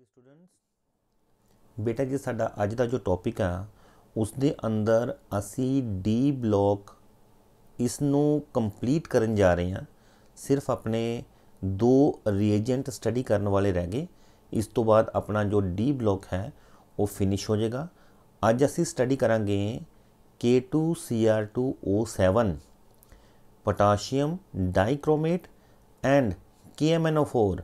ਜੀ ਸਟੂਡੈਂਟਸ ਬੇਟਾ ਜੀ ਸਾਡਾ ਅੱਜ ਦਾ ਜੋ ਟੌਪਿਕ ਆ ਉਸ ਦੇ ਅੰਦਰ ਅਸੀਂ ਡੀ ਬਲੌਕ ਇਸ ਨੂੰ ਕੰਪਲੀਟ ਕਰਨ ਜਾ ਰਹੇ ਹਾਂ ਸਿਰਫ ਆਪਣੇ ਦੋ ਰੀਏਜੈਂਟ ਸਟੱਡੀ ਕਰਨ ਵਾਲੇ ਰਹਿ ਗਏ ਇਸ ਤੋਂ ਬਾਅਦ ਆਪਣਾ ਜੋ ਡੀ ਬਲੌਕ ਹੈ ਉਹ ਫਿਨਿਸ਼ ਹੋ ਜਾਏਗਾ ਅੱਜ ਅਸੀਂ ਸਟੱਡੀ ਕਰਾਂਗੇ K2Cr2O7 potassium dichromate and KMNO4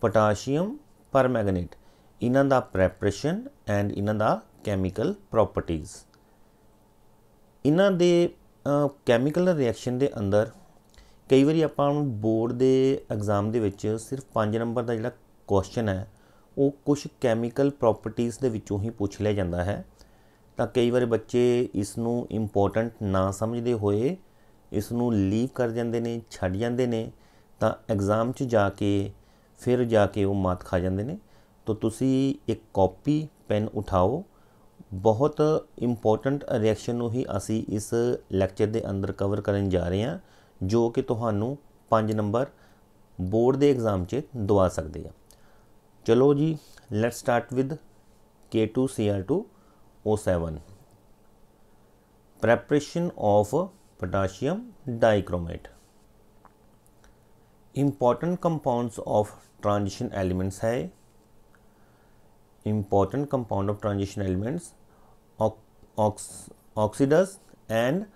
potassium permanganate ਇਹਨਾਂ ਦਾ ਪ੍ਰੈਪਰੇਸ਼ਨ ਐਂਡ ਇਹਨਾਂ ਦਾ ਕੈਮੀਕਲ ਪ੍ਰੋਪਰਟੀਆਂ ਇਹਨਾਂ ਦੇ ਕੈਮੀਕਲ ਰਿਐਕਸ਼ਨ ਦੇ ਅੰਦਰ ਕਈ ਵਾਰੀ ਆਪਾਂ ਨੂੰ ਬੋਰਡ ਦੇ ਐਗਜ਼ਾਮ ਦੇ ਵਿੱਚ ਸਿਰਫ 5 ਨੰਬਰ ਦਾ ਜਿਹੜਾ ਕੁਐਸਚਨ ਹੈ ਉਹ ਕੁਝ ਕੈਮੀਕਲ ਪ੍ਰੋਪਰਟੀਆਂ ਦੇ ਵਿੱਚੋਂ ਹੀ ਪੁੱਛ ਲਿਆ ਜਾਂਦਾ ਹੈ ਤਾਂ ਕਈ ਵਾਰ ਬੱਚੇ ਇਸ ਨੂੰ ਇੰਪੋਰਟੈਂਟ ਨਾ ਸਮਝਦੇ ਹੋਏ ਇਸ ਨੂੰ ਲੀਵ ਕਰ ਜਾਂਦੇ ਨੇ ਛੱਡ ਜਾਂਦੇ ਨੇ ਤਾਂ ਐਗਜ਼ਾਮ 'ਚ ਜਾ ਕੇ ਫਿਰ ਜਾ ਕੇ ਉਹ ਮਾਤ ਖਾ ਜਾਂਦੇ ਨੇ ਤਾਂ ਤੁਸੀਂ ਇੱਕ ਕਾਪੀ ਪੈਨ ਉਠਾਓ ਬਹੁਤ ਇੰਪੋਰਟੈਂਟ ਰਿਐਕਸ਼ਨ ਨੂੰ ਹੀ ਅਸੀਂ ਇਸ ਲੈਕਚਰ ਦੇ ਅੰਦਰ ਕਵਰ ਕਰਨ ਜਾ ਰਹੇ ਹਾਂ ਜੋ ਕਿ ਤੁਹਾਨੂੰ 5 ਨੰਬਰ ਬੋਰਡ ਦੇ ਐਗਜ਼ਾਮ 'ਚ ਦਵਾ ਸਕਦੇ ਆ ਚਲੋ ਜੀ let's start with K2Cr2O7 preparation of potassium dichromate important compounds of transition elements are important compound of transition elements ox oxidus and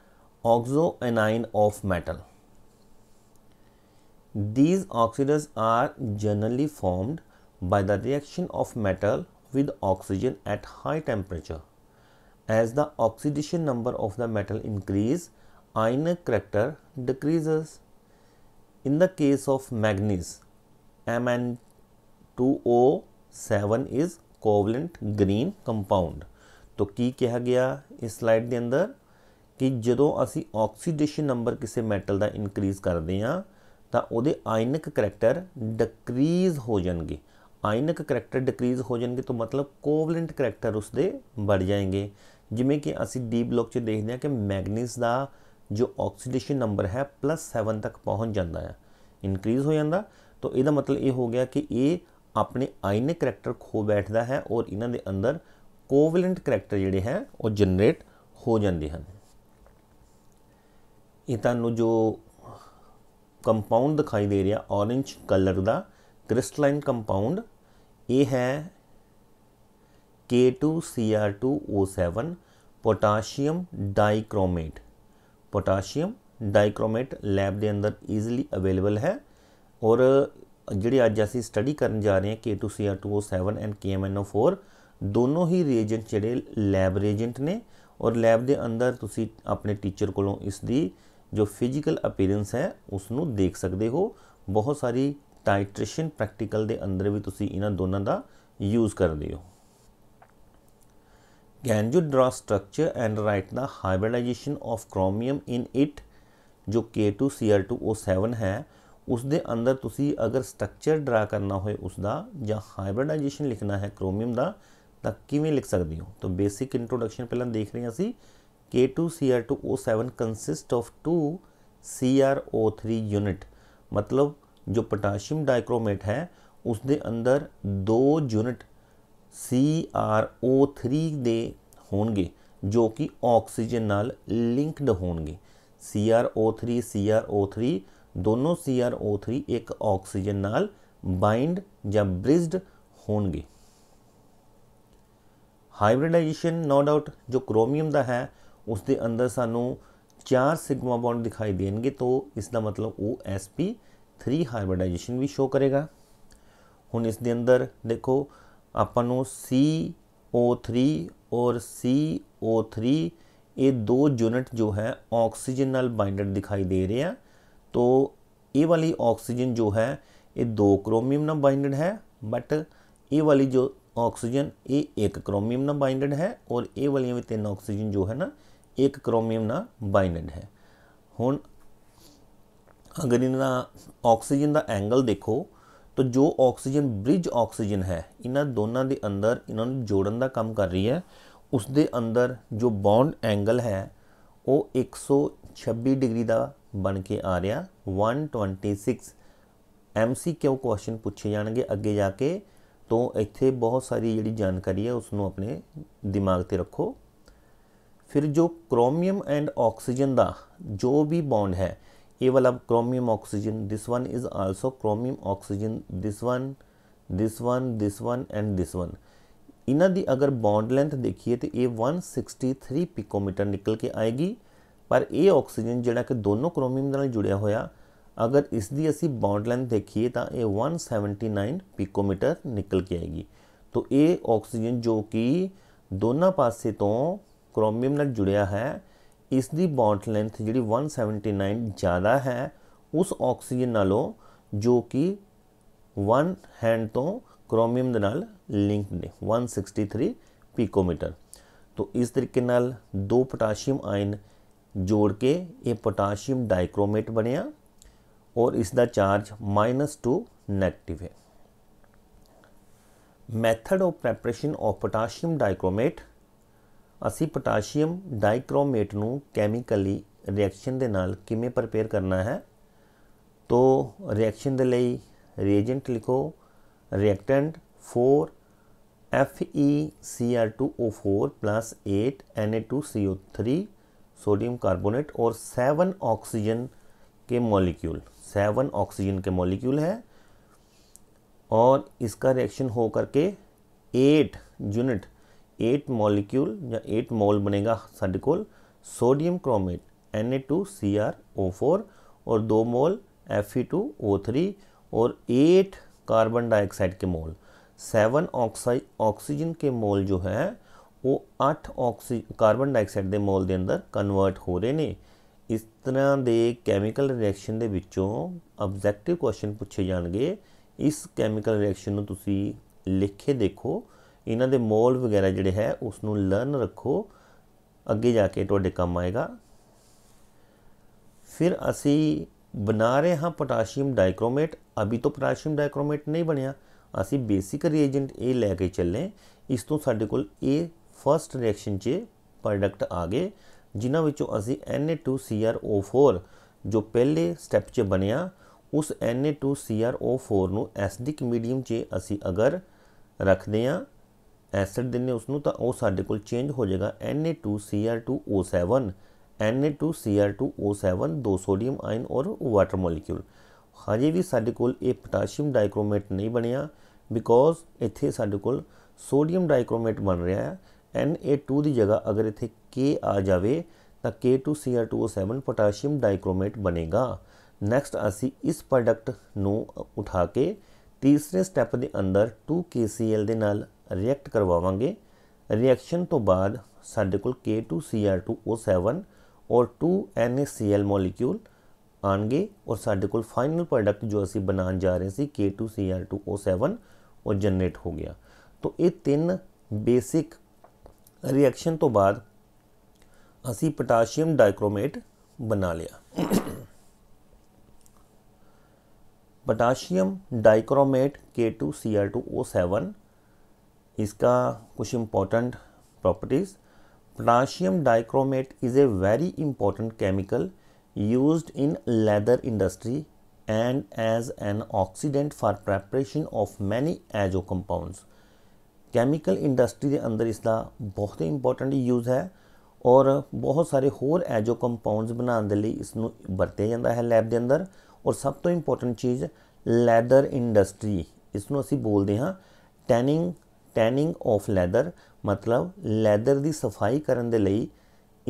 oxoanion of metal these oxidants are generally formed by the reaction of metal with oxygen at high temperature as the oxidation number of the metal increase ionic character decreases in the case of manganese MN2O7 is covalent green compound ਤੋਂ ਕੀ ਕਿਹਾ ਗਿਆ ਇਸ slide ਦੇ ਅੰਦਰ ਕਿ ਜਦੋਂ ਅਸੀਂ ਆਕਸੀਡੇਸ਼ਨ ਨੰਬਰ ਕਿਸੇ ਮੈਟਲ ਦਾ ਇਨਕਰੀਜ਼ ਕਰਦੇ ਆ ਤਾਂ ਉਹਦੇ ਆਇਨਿਕ ਕਰੈਕਟਰ ਡਿਕਰੀਜ਼ ਹੋ ਜਾਣਗੇ ਆਇਨਿਕ ਕਰੈਕਟਰ ਡਿਕਰੀਜ਼ ਹੋ ਜਾਣਗੇ ਤਾਂ ਮਤਲਬ ਕੋਵਲੈਂਟ ਕਰੈਕਟਰ ਉਸਦੇ ਵੱਧ ਜਾਣਗੇ ਜਿਵੇਂ ਕਿ ਅਸੀਂ ਡੀ ਬਲੌਕ 'ਚ ਦੇਖਦੇ ਆ ਕਿ ਮੈਗਨੀਜ਼ ਦਾ ਜੋ ਆਕਸੀਡੇਸ਼ਨ ਨੰਬਰ ਹੈ +7 ਤੱਕ ਪਹੁੰਚ ਜਾਂਦਾ ਹੈ ਇਨਕਰੀਜ਼ ਹੋ ਜਾਂਦਾ ਤਾਂ ਇਹਦਾ ਮਤਲਬ ਇਹ ਹੋ ਗਿਆ ਕਿ ਇਹ ਆਪਣੇ ਆਇਨਿਕ ਕੈਰੈਕਟਰ ਖੋ ਬੈਠਦਾ ਹੈ ਔਰ ਇਹਨਾਂ ਦੇ ਅੰਦਰ ਕੋਵਲੈਂਟ ਕੈਰੈਕਟਰ ਜਿਹੜੇ ਹੈ ਉਹ ਜਨਰੇਟ ਹੋ ਜਾਂਦੇ ਹਨ ਇਹ ਤੁਹਾਨੂੰ ਜੋ ਕੰਪਾਊਂਡ ਦਿਖਾਈ ਦੇ ਰਿਹਾ ਔਰੇਂਜ ਕਲਰ ਦਾ ਕ੍ਰਿਸਟਲਾਈਨ ਕੰਪਾਊਂਡ ਇਹ ਹੈ K2Cr2O7 potassium dichromate potassium dichromate lab ਦੇ ਅੰਦਰ ਈਜ਼ੀਲੀ ਅਵੇਲੇਬਲ ਹੈ ਔਰ ਜਿਹੜੇ ਅੱਜ ਅਸੀਂ ਸਟੱਡੀ ਕਰਨ ਜਾ ਰਹੇ ਹਾਂ K2Cr2O7 ਐਂਡ KMnO4 ਦੋਨੋਂ ਹੀ ਰੀਏਜੈਂਟ ਜਿਹੜੇ ਲੈਬ ਰੀਏਜੈਂਟ ਨੇ ਔਰ ਲੈਬ ਦੇ ਅੰਦਰ ਤੁਸੀਂ ਆਪਣੇ ਟੀਚਰ ਕੋਲੋਂ ਇਸ ਦੀ ਜੋ ਫਿਜ਼ੀਕਲ ਅਪੀਅਰੈਂਸ ਹੈ ਉਸ ਨੂੰ ਦੇਖ ਸਕਦੇ ਹੋ ਬਹੁਤ ਸਾਰੀ ਟਾਈਟ੍ਰੇਸ਼ਨ ਪ੍ਰੈਕਟੀਕਲ ਦੇ ਅੰਦਰ ਵੀ ਤੁਸੀਂ ਇਹਨਾਂ ਦੋਨਾਂ ਦਾ ਯੂਜ਼ ਕਰਦੇ ਹੋ can you draw structure and write the hybridization of chromium in it ਜੋ K2Cr2O7 ਹੈ ਉਸ ਦੇ ਅੰਦਰ ਤੁਸੀਂ ਅਗਰ ਸਟਰਕਚਰ ਡਰਾ ਕਰਨਾ ਹੋਵੇ ਉਸ ਦਾ ਜਾਂ ਹਾਈਬ੍ਰਿਡਾਈਜੇਸ਼ਨ ਲਿਖਣਾ ਹੈ ਕ੍ਰੋਮੀਅਮ ਦਾ ਤਾਂ ਕਿਵੇਂ ਲਿਖ ਸਕਦੇ ਹੋ ਤਾਂ ਬੇਸਿਕ ਇੰਟਰੋਡਕਸ਼ਨ ਪਹਿਲਾਂ ਦੇਖ ਰਹੇ ਸੀ K2Cr2O7 consist of 2 CrO3 unit ਮਤਲਬ ਜੋ ਪੋਟਾਸ਼ੀਅਮ ਡਾਈਕ੍ਰੋਮੇਟ ਹੈ ਉਸ ਦੇ ਅੰਦਰ 2 ਯੂਨਿਟ CrO3 ਦੇ ਹੋਣਗੇ ਜੋ ਕਿ ਆਕਸੀਜਨ ਨਾਲ ਲਿੰਕਡ ਹੋਣਗੇ CrO3 CrO3 ਦੋਨੋਂ CrO3 ਇੱਕ ਆਕਸੀਜਨ ਨਾਲ ਬਾਈਂਡ ਜਾਂ ਬ੍ਰਿਜਡ ਹੋਣਗੇ ਹਾਈਬ੍ਰਿਡਾਈਜੇਸ਼ਨ ਨੋ ਡਾਊਟ ਜੋ ਕ੍ਰੋਮੀਅਮ ਦਾ ਹੈ ਉਸ ਦੇ ਅੰਦਰ ਸਾਨੂੰ ਚਾਰ ਸਿਗਮਾ ਬੌਂਡ ਦਿਖਾਈ ਦੇਣਗੇ ਤੋਂ ਇਸ ਦਾ ਮਤਲਬ ਉਹ sp3 ਹਾਈਬ੍ਰਿਡਾਈਜੇਸ਼ਨ ਵੀ ਸ਼ੋ ਕਰੇਗਾ ਹੁਣ ਇਸ ਦੇ ਅੰਦਰ ਦੇਖੋ ਆਪਾਂ ਨੂੰ CO3 ਔਰ CO3 ਇਹ ਦੋ ਯੂਨਿਟ ਜੋ ਹੈ ਆਕਸੀਜਨ ਨਾਲ ਬਾਈਂਡਡ ਦਿਖਾਈ ਦੇ ਰਹੇ ਆ तो ਇਹ ਵਾਲੀ ਆਕਸੀਜਨ ਜੋ ਹੈ ਇਹ 2 ਕ੍ਰੋਮੀਅਮ ਨਾਲ ਬਾਈਂਡਡ ਹੈ बट ਇਹ ਵਾਲੀ ਜੋ ਆਕਸੀਜਨ ਇਹ 1 ਕ੍ਰੋਮੀਅਮ ਨਾਲ ਬਾਈਂਡਡ ਹੈ ਔਰ ਇਹ वाली ਵੀ तीन ਆਕਸੀਜਨ ਜੋ ਹੈ ਨਾ 1 ਕ੍ਰੋਮੀਅਮ ਨਾਲ ਬਾਈਂਡਡ ਹੈ ਹੁਣ ਅਗਰ ਇਹਨਾਂ ਦਾ ਆਕਸੀਜਨ ਦਾ ਐਂਗਲ ਦੇਖੋ ਤਾਂ ਜੋ ਆਕਸੀਜਨ ਬ੍ਰਿਜ ਆਕਸੀਜਨ ਹੈ ਇਹਨਾਂ ਦੋਨਾਂ ਦੇ ਅੰਦਰ ਇਹਨਾਂ ਨੂੰ ਜੋੜਨ ਦਾ ਕੰਮ ਕਰ ਰਹੀ ਹੈ ਉਸ ਦੇ ਅੰਦਰ ਜੋ ਬੌਂਡ ਐਂਗਲ ਹੈ ਉਹ 126 ਡਿਗਰੀ ਦਾ बन के आ रहा one twenty six M C क्यों क्वेश्चन पूछे जाने अगे जाके तो इतने बहुत सारी जी जानकारी है उसनों अपने दिमाग से रखो फिर जो क्रोमीयम एंड ऑक्सीजन का जो भी बॉन्ड है ये वाला chromium oxygen this one is also chromium oxygen this one this one this one and this one इन्ह की अगर बॉन्ड लेंथ देखिए तो ये वन सिक्सटी थ्री पिकोमीटर निकल के आएगी पर यह ऑक्सीजन जोड़ा कि दोनों क्रोमियम जुड़िया हुआ अगर इसकी असी बाउंडलैंथ देखिए तो यह वन सैवनटी नाइन पीकोमीटर निकल के आएगी तो ये ऑक्सीजन जो कि दोनों पास तो क्रोमियम जुड़िया है इसकी बाउंडलैंथ जी वन सैवनटी नाइन ज़्यादा है उस ऑक्सीजन नो जो कि वन हैंड तो क्रोमियम लिंक ने वन सिक्सटी थ्री पीकोमीटर तो इस तरीके दो पोटाशियम आयन ਜੋੜ ਕੇ ਇਹ ਪੋਟਾਸ਼ੀਅਮ ਡਾਈਕ੍ਰੋਮੇਟ ਬਣਿਆ ਔਰ ਇਸ ਦਾ ਚਾਰਜ -2 ਨੈਗੇਟਿਵ ਹੈ method of preparation of potassium dichromate ਅਸੀਂ ਪੋਟਾਸ਼ੀਅਮ ਡਾਈਕ੍ਰੋਮੇਟ ਨੂੰ ਕੈਮੀਕਲੀ ਰਿਐਕਸ਼ਨ ਦੇ ਨਾਲ ਕਿਵੇਂ ਪ੍ਰਪੇਅਰ ਕਰਨਾ ਹੈ ਤੋ ਰਿਐਕਸ਼ਨ ਦੇ ਲਈ ਰੀਏਜੈਂਟ ਲਿਖੋ reactant 4 FeCr2O4 8 Na2CO3 sodium carbonate और सेवन ऑक्सीजन के मॉलिक्यूल सेवन ऑक्सीजन के मॉलिक्यूल है और इसका रिएक्शन हो करके एट यूनिट एट मॉलिक्यूल या एट मोल बनेगा साढ़े को sodium chromate N A two C R O four और दो mole F E two O three और एट कार्बन डाइऑक्साइड के मोल सेवन ऑक्साइड ऑक्सीजन के मोल जो है ਉਹ 8 ਆਕਸੀ ਕਾਰਬਨ ਡਾਈਆਕਸਾਈਡ ਦੇ ਮੋਲ ਦੇ ਅੰਦਰ ਕਨਵਰਟ ਹੋ ਰਹੇ ਨੇ ਇਸ ਤਰ੍ਹਾਂ ਦੇ ਕੈਮੀਕਲ ਰਿਐਕਸ਼ਨ ਦੇ ਵਿੱਚੋਂ ਆਬਜੈਕਟਿਵ ਕੁਐਸਚਨ ਪੁੱਛੇ ਜਾਣਗੇ ਇਸ ਕੈਮੀਕਲ ਰਿਐਕਸ਼ਨ ਨੂੰ ਤੁਸੀਂ ਲਿਖ ਕੇ ਦੇਖੋ ਇਹਨਾਂ ਦੇ ਮੋਲ ਵਗੈਰਾ ਜਿਹੜੇ ਹੈ ਉਸ ਨੂੰ ਲਰਨ ਰੱਖੋ ਅੱਗੇ ਜਾ ਕੇ ਤੁਹਾਡੇ ਕੰਮ ਆਏਗਾ ਫਿਰ ਅਸੀਂ ਬਣਾ ਰਹੇ ਹਾਂ ਪੋਟਾਸ਼ੀਅਮ ਡਾਈਕ੍ਰੋਮੇਟ ਅਭੀ ਤੋਂ ਪੋਟਾਸ਼ੀਅਮ ਡਾਈਕ੍ਰੋਮੇਟ ਨਹੀਂ ਬਣਿਆ ਅਸੀਂ ਬੇਸਿਕ ਰੀਏਜੈਂਟ ਇਹ ਲੈ ਕੇ ਚੱਲੇ ਇਸ ਤੋਂ ਸਾਡੇ ਕੋਲ ਇਹ ਫਰਸਟ ਰਿਐਕਸ਼ਨ 'ਚ ਪ੍ਰੋਡਕਟ ਆ ਗਏ ਜਿਨ੍ਹਾਂ ਵਿੱਚੋਂ ਅਸੀਂ Na2CrO4 ਜੋ ਪਹਿਲੇ ਸਟੈਪ 'ਚ ਬਣਿਆ ਉਸ Na2CrO4 ਨੂੰ ਐਸਿਡਿਕ ਮੀਡੀਅਮ 'ਚ ਅਸੀਂ ਅਗਰ ਰੱਖਦੇ ਆ ਐਸਿਡ ਦਿੰਨੇ ਉਸ ਨੂੰ ਤਾਂ ਉਹ ਸਾਡੇ ਕੋਲ ਚੇਂਜ ਹੋ ਜਾਏਗਾ Na2Cr2O7 Na2Cr2O7 ਦੋ ਸੋਡੀਅਮ ਆਇਨ ਔਰ ਵਾਟਰ ਮੋਲੀਕਿਊਲ ਹਜੇ ਵੀ ਸਾਡੇ ਕੋਲ ਇਹ ਪੋਟਾਸ਼ੀਅਮ ਡਾਈਕ੍ਰੋਮੇਟ ਨਹੀਂ ਬਣਿਆ ਬਿਕੋਜ਼ ਇੱਥੇ ਸਾਡੇ ਕੋਲ ਸੋਡੀਅਮ ਡਾਈਕ੍ਰੋਮੇਟ ਬਣ ਰਿਹਾ ਹੈ Na2 ਦੀ ਜਗ੍ਹਾ ਅਗਰ ਇੱਥੇ K ਆ ਜਾਵੇ ਤਾਂ K2Cr2O7 ਪੋਟਾਸ਼ੀਅਮ ਡਾਈਕ੍ਰੋਮੇਟ ਬਣੇਗਾ ਨੈਕਸਟ ਅਸੀਂ ਇਸ ਪ੍ਰੋਡਕਟ ਨੂੰ ਉਠਾ ਕੇ ਤੀਸਰੇ ਸਟੈਪ ਦੇ ਅੰਦਰ 2KCl ਦੇ ਨਾਲ ਰਿਐਕਟ ਕਰਵਾਵਾਂਗੇ ਰਿਐਕਸ਼ਨ ਤੋਂ ਬਾਅਦ ਸਾਡੇ ਕੋਲ K2Cr2O7 ਔਰ 2NaCl ਮੋਲੀਕਿਊਲ ਆਣਗੇ ਔਰ ਸਾਡੇ ਕੋਲ ਫਾਈਨਲ ਪ੍ਰੋਡਕਟ ਜੋ ਅਸੀਂ ਬਣਾਉਣ ਜਾ ਰਹੇ ਸੀ K2Cr2O7 ਉਹ ਜਨਰੇਟ ਹੋ ਗਿਆ ਤੋਂ ਇਹ ਤਿੰਨ ਬੇਸਿਕ रिएक्शन तो बाद असी पोटाशियम डायक्रोमेट बना लिया पोटाशियम डाइक्रोमेट सैवन इसका कुछ important properties potassium dichromate is a very important chemical use in leather industry and as an oxidant for preparation of many azo compounds chemical industry ਦੇ ਅੰਦਰ ਇਸ ਦਾ ਬਹੁਤ ਹੀ ਇੰਪੋਰਟੈਂਟ ਯੂਜ਼ ਹੈ ਔਰ ਬਹੁਤ ਸਾਰੇ ਹੋਰ ਐਜੋ ਕੰਪਾਉਂਡਸ ਬਣਾਉਣ ਦੇ ਲਈ ਇਸ ਨੂੰ ਵਰਤਿਆ ਜਾਂਦਾ ਹੈ ਲੈਬ ਦੇ ਅੰਦਰ ਔਰ ਸਭ ਤੋਂ ਇੰਪੋਰਟੈਂਟ ਚੀਜ਼ ਲੈਦਰ ਇੰਡਸਟਰੀ ਇਸ ਨੂੰ ਅਸੀਂ ਬੋਲਦੇ ਹਾਂ ਟੈਨਿੰਗ ਟੈਨਿੰਗ ਆਫ ਲੈਦਰ ਮਤਲਬ ਲੈਦਰ ਦੀ ਸਫਾਈ ਕਰਨ ਦੇ ਲਈ